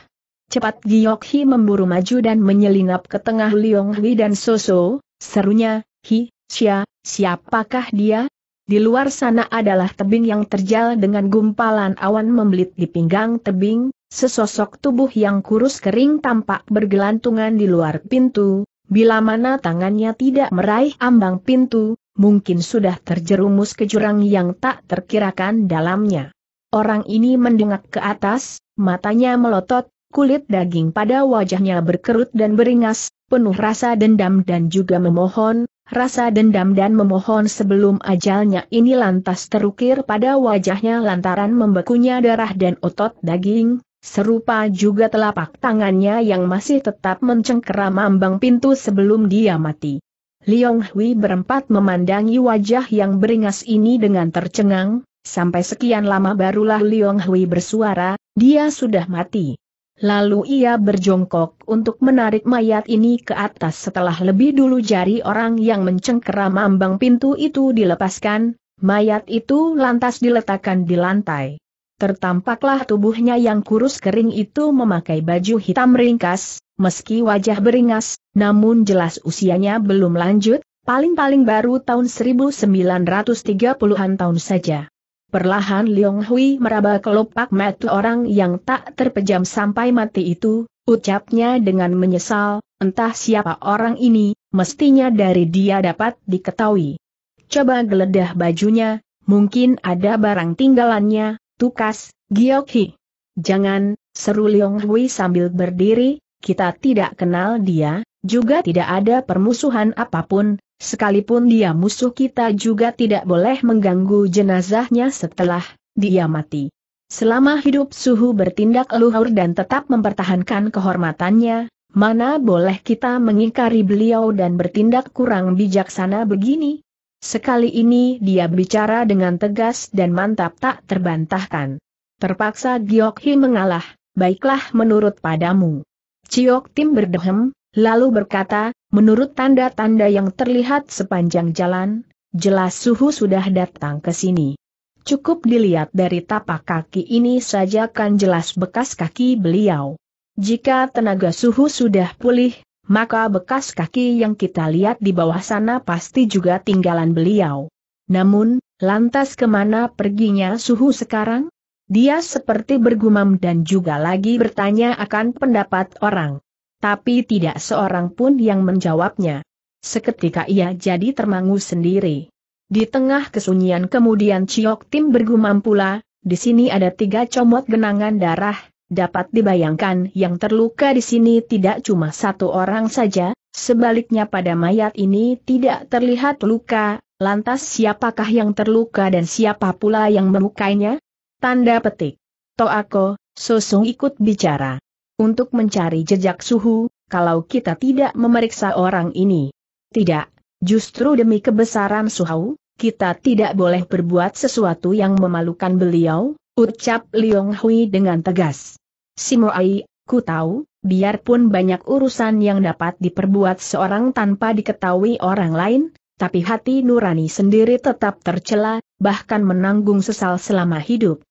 Cepat Giok Hi memburu maju dan menyelinap ke tengah Liong Hui dan Soso, serunya, Hi, Xia, siapakah dia? Di luar sana adalah tebing yang terjal dengan gumpalan awan membelit di pinggang tebing, sesosok tubuh yang kurus kering tampak bergelantungan di luar pintu, bila mana tangannya tidak meraih ambang pintu, mungkin sudah terjerumus ke jurang yang tak terkirakan dalamnya. Orang ini mendengak ke atas, matanya melotot, kulit daging pada wajahnya berkerut dan beringas, penuh rasa dendam dan juga memohon, Rasa dendam dan memohon sebelum ajalnya ini lantas terukir pada wajahnya lantaran membekunya darah dan otot daging, serupa juga telapak tangannya yang masih tetap mencengkeram ambang pintu sebelum dia mati. Liong Hui berempat memandangi wajah yang beringas ini dengan tercengang, sampai sekian lama barulah Liong Hui bersuara, dia sudah mati. Lalu ia berjongkok untuk menarik mayat ini ke atas setelah lebih dulu jari orang yang mencengkeram ambang pintu itu dilepaskan, mayat itu lantas diletakkan di lantai. Tertampaklah tubuhnya yang kurus kering itu memakai baju hitam ringkas, meski wajah beringas, namun jelas usianya belum lanjut, paling-paling baru tahun 1930-an tahun saja. Perlahan Leong Hui meraba kelopak mata orang yang tak terpejam sampai mati itu, ucapnya dengan menyesal, entah siapa orang ini, mestinya dari dia dapat diketahui. Coba geledah bajunya, mungkin ada barang tinggalannya, tukas, Giokhi. Jangan, seru Leong Hui sambil berdiri, kita tidak kenal dia, juga tidak ada permusuhan apapun, Sekalipun dia musuh kita juga tidak boleh mengganggu jenazahnya setelah dia mati. Selama hidup suhu bertindak luhur dan tetap mempertahankan kehormatannya, mana boleh kita mengingkari beliau dan bertindak kurang bijaksana begini? Sekali ini dia bicara dengan tegas dan mantap tak terbantahkan. Terpaksa Giokhi mengalah, baiklah menurut padamu. Ciok Tim berdehem, lalu berkata, menurut tanda-tanda yang terlihat sepanjang jalan, jelas suhu sudah datang ke sini. Cukup dilihat dari tapak kaki ini saja kan jelas bekas kaki beliau. Jika tenaga suhu sudah pulih, maka bekas kaki yang kita lihat di bawah sana pasti juga tinggalan beliau. Namun, lantas kemana perginya suhu sekarang? Dia seperti bergumam dan juga lagi bertanya akan pendapat orang tapi tidak seorang pun yang menjawabnya. Seketika ia jadi termangu sendiri. Di tengah kesunyian kemudian Ciok Tim bergumam pula, di sini ada tiga comot genangan darah, dapat dibayangkan yang terluka di sini tidak cuma satu orang saja, sebaliknya pada mayat ini tidak terlihat luka, lantas siapakah yang terluka dan siapa pula yang memukainya? Tanda petik. Toako, Sosung ikut bicara. Untuk mencari jejak suhu, kalau kita tidak memeriksa orang ini. Tidak, justru demi kebesaran suhu, kita tidak boleh berbuat sesuatu yang memalukan beliau, ucap Liong Hui dengan tegas. Simoai, ku tahu, biarpun banyak urusan yang dapat diperbuat seorang tanpa diketahui orang lain, tapi hati nurani sendiri tetap tercela, bahkan menanggung sesal selama hidup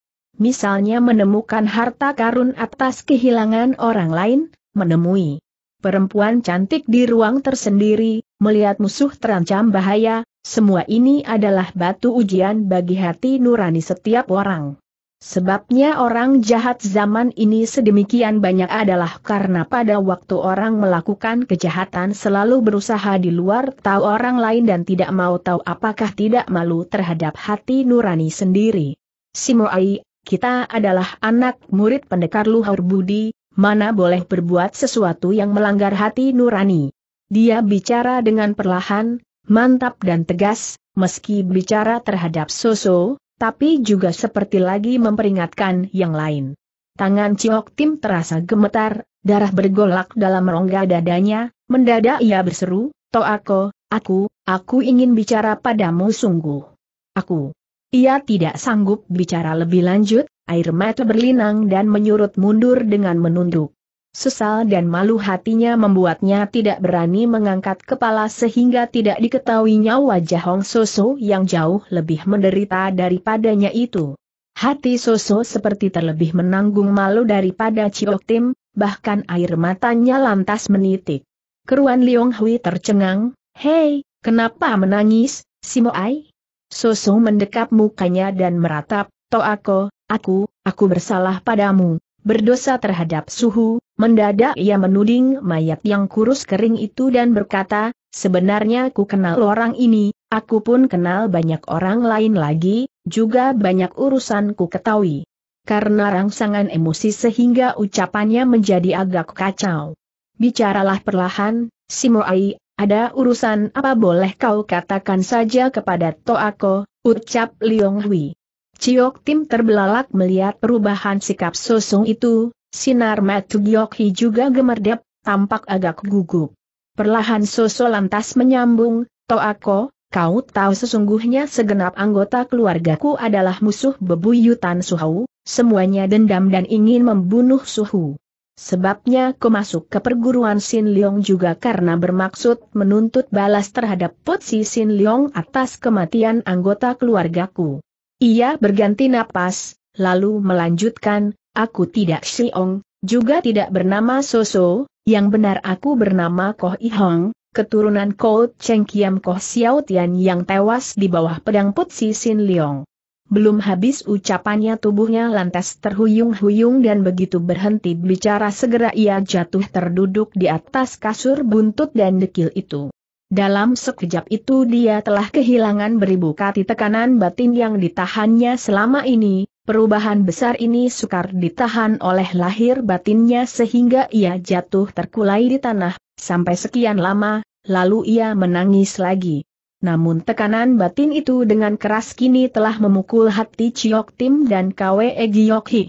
misalnya menemukan harta karun atas kehilangan orang lain, menemui perempuan cantik di ruang tersendiri, melihat musuh terancam bahaya, semua ini adalah batu ujian bagi hati nurani setiap orang. Sebabnya orang jahat zaman ini sedemikian banyak adalah karena pada waktu orang melakukan kejahatan selalu berusaha di luar tahu orang lain dan tidak mau tahu apakah tidak malu terhadap hati nurani sendiri. Simoai kita adalah anak murid pendekar Luhur Budi, mana boleh berbuat sesuatu yang melanggar hati nurani. Dia bicara dengan perlahan, mantap dan tegas, meski bicara terhadap Soso, tapi juga seperti lagi memperingatkan yang lain. Tangan Ciok Tim terasa gemetar, darah bergolak dalam rongga dadanya, mendadak ia berseru, Toako, aku, aku ingin bicara padamu sungguh. Aku. Ia tidak sanggup bicara lebih lanjut, air mata berlinang dan menyurut mundur dengan menunduk. Sesal dan malu hatinya membuatnya tidak berani mengangkat kepala sehingga tidak diketahuinya wajah Hong Soso yang jauh lebih menderita daripadanya itu. Hati Soso seperti terlebih menanggung malu daripada Ciok Tim, bahkan air matanya lantas menitik. Keruan Leong Hui tercengang, Hei, kenapa menangis, Simo Ai? Soso mendekap mukanya dan meratap, Toako, aku, aku bersalah padamu, berdosa terhadap suhu, mendadak ia menuding mayat yang kurus kering itu dan berkata, sebenarnya ku kenal orang ini, aku pun kenal banyak orang lain lagi, juga banyak urusan ku ketahui. Karena rangsangan emosi sehingga ucapannya menjadi agak kacau. Bicaralah perlahan, Simoai, ada urusan apa boleh kau katakan saja kepada Toako, ucap Liong Hui. Ciok Tim terbelalak melihat perubahan sikap Sosong itu, sinar mata Giok Hi juga gemerdep, tampak agak gugup. Perlahan Soso lantas menyambung, Toako, kau tahu sesungguhnya segenap anggota keluargaku adalah musuh bebuyutan Suhu, semuanya dendam dan ingin membunuh Suhu. Sebabnya ku masuk ke perguruan Sin Leong juga karena bermaksud menuntut balas terhadap Potsi Sin Leong atas kematian anggota keluargaku. Ia berganti napas, lalu melanjutkan, aku tidak Siong, juga tidak bernama Soso, yang benar aku bernama Koh Ihong, keturunan Koh Cheng Kiam Koh Xiao Tian yang tewas di bawah pedang Potsi Sin Leong. Belum habis ucapannya tubuhnya lantas terhuyung-huyung dan begitu berhenti bicara segera ia jatuh terduduk di atas kasur buntut dan dekil itu. Dalam sekejap itu dia telah kehilangan beribu kati tekanan batin yang ditahannya selama ini, perubahan besar ini sukar ditahan oleh lahir batinnya sehingga ia jatuh terkulai di tanah, sampai sekian lama, lalu ia menangis lagi. Namun tekanan batin itu dengan keras kini telah memukul hati Chiok Tim dan Kwe Giok Hi.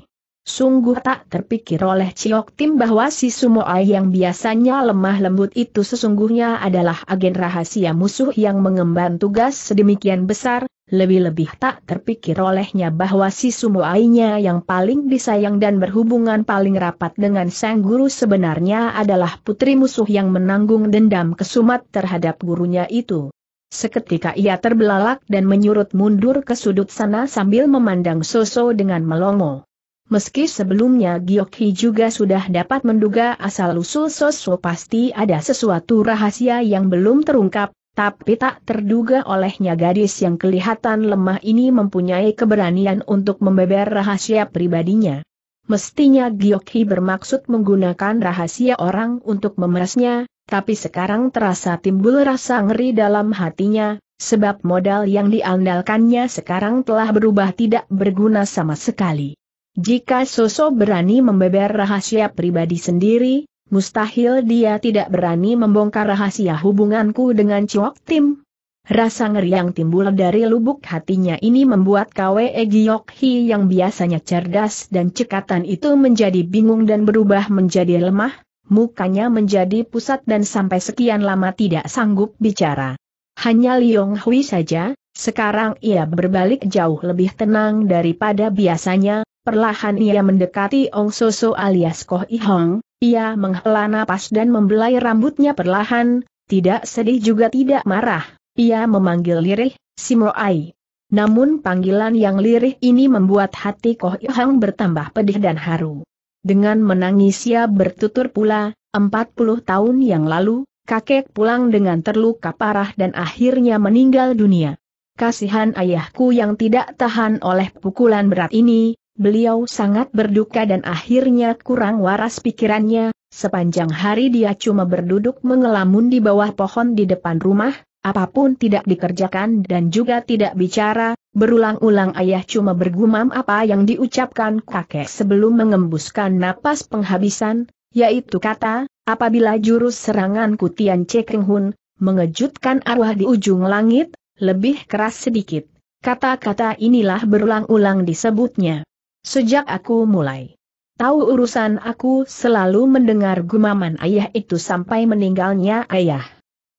Sungguh tak terpikir oleh Chiok Tim bahwa si Sumoai yang biasanya lemah lembut itu sesungguhnya adalah agen rahasia musuh yang mengemban tugas sedemikian besar, lebih-lebih tak terpikir olehnya bahwa si Sumoainya yang paling disayang dan berhubungan paling rapat dengan sang guru sebenarnya adalah putri musuh yang menanggung dendam kesumat terhadap gurunya itu. Seketika ia terbelalak dan menyurut mundur ke sudut sana sambil memandang Soso dengan melongo. Meski sebelumnya Giokhi juga sudah dapat menduga asal-usul Soso pasti ada sesuatu rahasia yang belum terungkap, tapi tak terduga olehnya gadis yang kelihatan lemah ini mempunyai keberanian untuk membeber rahasia pribadinya. Mestinya Giokhi bermaksud menggunakan rahasia orang untuk memerasnya, tapi sekarang terasa timbul rasa ngeri dalam hatinya, sebab modal yang diandalkannya sekarang telah berubah tidak berguna sama sekali. Jika Soso berani membeber rahasia pribadi sendiri, mustahil dia tidak berani membongkar rahasia hubunganku dengan Chok Tim. Rasa ngeri yang timbul dari lubuk hatinya ini membuat Kwe Hi yang biasanya cerdas dan cekatan itu menjadi bingung dan berubah menjadi lemah, mukanya menjadi pusat dan sampai sekian lama tidak sanggup bicara. Hanya Liong Hui saja, sekarang ia berbalik jauh lebih tenang daripada biasanya, perlahan ia mendekati Ong Soso alias Koh I Hong, ia menghela napas dan membelai rambutnya perlahan, tidak sedih juga tidak marah, ia memanggil lirih, Ai. Namun panggilan yang lirih ini membuat hati Koh I Hong bertambah pedih dan haru. Dengan menangis ia bertutur pula, 40 tahun yang lalu, kakek pulang dengan terluka parah dan akhirnya meninggal dunia. Kasihan ayahku yang tidak tahan oleh pukulan berat ini, beliau sangat berduka dan akhirnya kurang waras pikirannya, sepanjang hari dia cuma berduduk mengelamun di bawah pohon di depan rumah, apapun tidak dikerjakan dan juga tidak bicara, Berulang-ulang ayah cuma bergumam apa yang diucapkan kakek sebelum mengembuskan napas penghabisan, yaitu kata, apabila jurus serangan Kutian Chekeng Hun, mengejutkan arwah di ujung langit, lebih keras sedikit. Kata-kata inilah berulang-ulang disebutnya. Sejak aku mulai tahu urusan aku selalu mendengar gumaman ayah itu sampai meninggalnya ayah.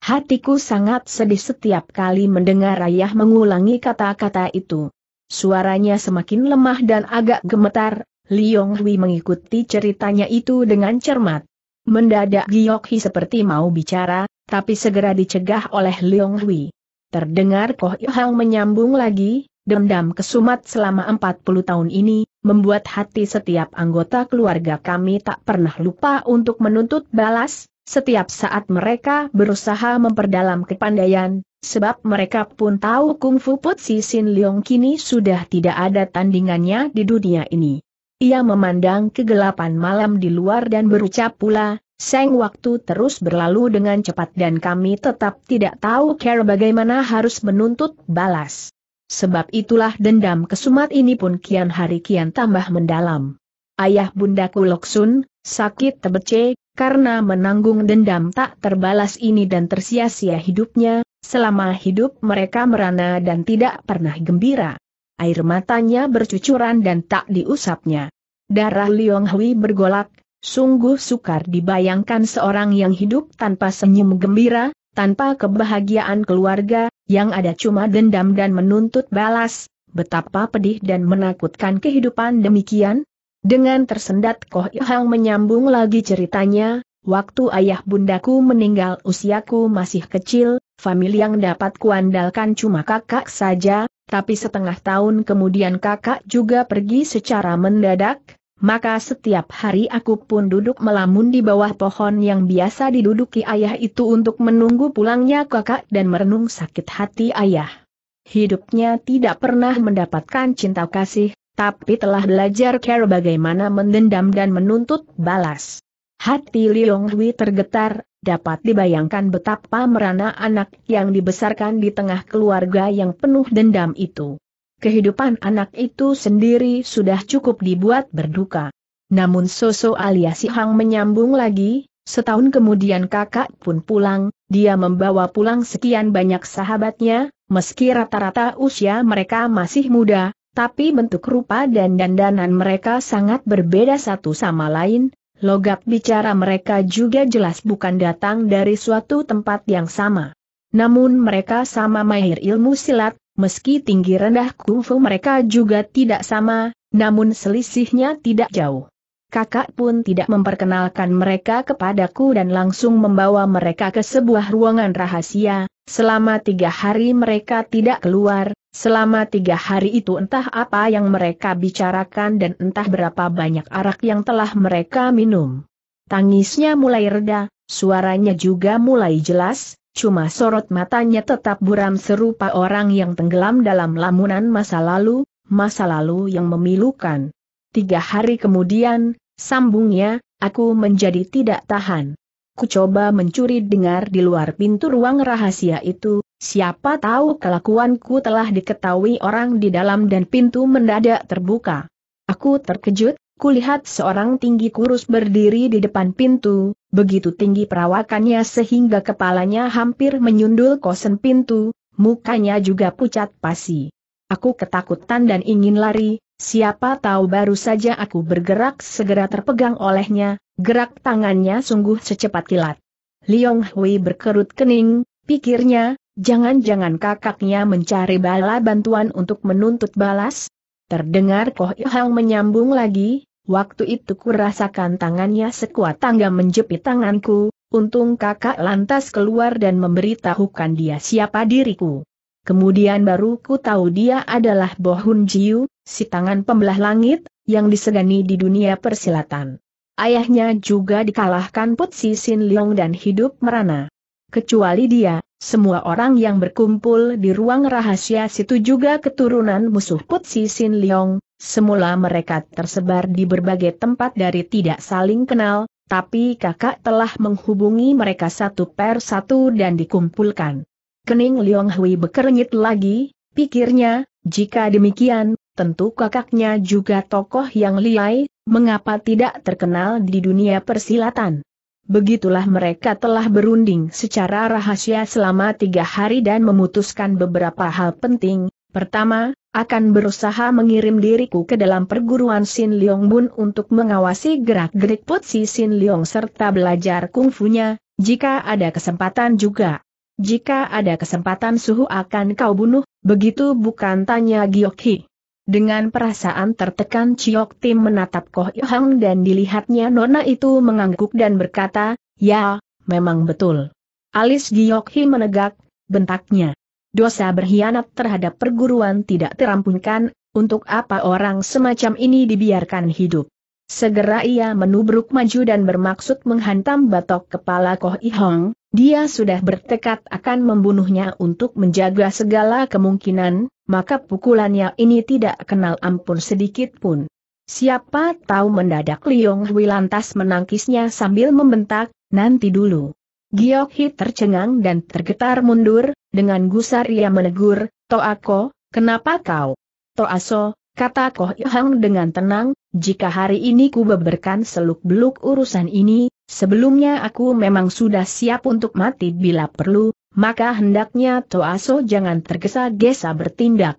Hatiku sangat sedih setiap kali mendengar ayah mengulangi kata-kata itu. Suaranya semakin lemah dan agak gemetar, Liong Hui mengikuti ceritanya itu dengan cermat. Mendadak Giok Hi seperti mau bicara, tapi segera dicegah oleh Liong Hui. Terdengar Koh Yohang menyambung lagi, dendam kesumat selama 40 tahun ini, membuat hati setiap anggota keluarga kami tak pernah lupa untuk menuntut balas, setiap saat mereka berusaha memperdalam kepandaian, sebab mereka pun tahu kungfu Put Si Sin Leong kini sudah tidak ada tandingannya di dunia ini. Ia memandang kegelapan malam di luar dan berucap pula, Seng waktu terus berlalu dengan cepat dan kami tetap tidak tahu cara bagaimana harus menuntut balas. Sebab itulah dendam kesumat ini pun kian hari kian tambah mendalam. Ayah bundaku Loksun, sakit tebece, karena menanggung dendam tak terbalas ini dan tersia-sia hidupnya, selama hidup mereka merana dan tidak pernah gembira. Air matanya bercucuran dan tak diusapnya. Darah Liong Hui bergolak, sungguh sukar dibayangkan seorang yang hidup tanpa senyum gembira, tanpa kebahagiaan keluarga, yang ada cuma dendam dan menuntut balas, betapa pedih dan menakutkan kehidupan demikian, dengan tersendat Koh Ihang menyambung lagi ceritanya, waktu ayah bundaku meninggal usiaku masih kecil, famili yang dapat kuandalkan cuma kakak saja, tapi setengah tahun kemudian kakak juga pergi secara mendadak, maka setiap hari aku pun duduk melamun di bawah pohon yang biasa diduduki ayah itu untuk menunggu pulangnya kakak dan merenung sakit hati ayah. Hidupnya tidak pernah mendapatkan cinta kasih, tapi telah belajar cara bagaimana mendendam dan menuntut balas. Hati Liong Hui tergetar, dapat dibayangkan betapa merana anak yang dibesarkan di tengah keluarga yang penuh dendam itu. Kehidupan anak itu sendiri sudah cukup dibuat berduka. Namun Soso alias si Hang menyambung lagi, setahun kemudian kakak pun pulang, dia membawa pulang sekian banyak sahabatnya, meski rata-rata usia mereka masih muda, tapi bentuk rupa dan dandanan mereka sangat berbeda satu sama lain, Logat bicara mereka juga jelas bukan datang dari suatu tempat yang sama. Namun mereka sama mahir ilmu silat, meski tinggi rendah kungfu mereka juga tidak sama, namun selisihnya tidak jauh. Kakak pun tidak memperkenalkan mereka kepadaku dan langsung membawa mereka ke sebuah ruangan rahasia, selama tiga hari mereka tidak keluar, Selama tiga hari itu entah apa yang mereka bicarakan dan entah berapa banyak arak yang telah mereka minum. Tangisnya mulai reda, suaranya juga mulai jelas, cuma sorot matanya tetap buram serupa orang yang tenggelam dalam lamunan masa lalu, masa lalu yang memilukan. Tiga hari kemudian, sambungnya, aku menjadi tidak tahan. Ku coba mencuri dengar di luar pintu ruang rahasia itu, siapa tahu kelakuanku telah diketahui orang di dalam dan pintu mendadak terbuka. Aku terkejut, kulihat seorang tinggi kurus berdiri di depan pintu, begitu tinggi perawakannya sehingga kepalanya hampir menyundul kosen pintu, mukanya juga pucat pasi. Aku ketakutan dan ingin lari, siapa tahu baru saja aku bergerak segera terpegang olehnya, Gerak tangannya sungguh secepat kilat. Liong Hui berkerut kening, pikirnya, jangan-jangan kakaknya mencari bala bantuan untuk menuntut balas? Terdengar Koh Ihang menyambung lagi, waktu itu kurasakan tangannya sekuat tangga menjepit tanganku, untung kakak lantas keluar dan memberitahukan dia siapa diriku. Kemudian baru ku tahu dia adalah Bohun Jiu, si tangan pembelah langit, yang disegani di dunia persilatan. Ayahnya juga dikalahkan Putsi Sin Leong dan hidup merana. Kecuali dia, semua orang yang berkumpul di ruang rahasia situ juga keturunan musuh Putsi Sin Leong, semula mereka tersebar di berbagai tempat dari tidak saling kenal, tapi kakak telah menghubungi mereka satu per satu dan dikumpulkan. Kening Leong Hui bekernyit lagi, pikirnya, jika demikian, tentu kakaknya juga tokoh yang liai, mengapa tidak terkenal di dunia persilatan? Begitulah mereka telah berunding secara rahasia selama tiga hari dan memutuskan beberapa hal penting. Pertama, akan berusaha mengirim diriku ke dalam perguruan Sin Leong Bun untuk mengawasi gerak-gerik Putsi Sin Leong serta belajar kungfunya, jika ada kesempatan juga. Jika ada kesempatan suhu akan kau bunuh, begitu bukan tanya Giokhi. Dengan perasaan tertekan Ciok Tim menatap Koh Yohang dan dilihatnya Nona itu mengangguk dan berkata, Ya, memang betul. Alis Giok Hi menegak, bentaknya. Dosa berkhianat terhadap perguruan tidak terampunkan, untuk apa orang semacam ini dibiarkan hidup. Segera ia menubruk maju dan bermaksud menghantam batok kepala Koh I dia sudah bertekad akan membunuhnya untuk menjaga segala kemungkinan, maka pukulannya ini tidak kenal ampun sedikit pun. Siapa tahu mendadak Liong Hui lantas menangkisnya sambil membentak, nanti dulu. Giok Hi tercengang dan tergetar mundur, dengan gusar ia menegur, Toako, kenapa kau? Toaso, Kata Koh Yohang dengan tenang, jika hari ini ku beberkan seluk-beluk urusan ini, sebelumnya aku memang sudah siap untuk mati bila perlu, maka hendaknya Toaso jangan tergesa-gesa bertindak.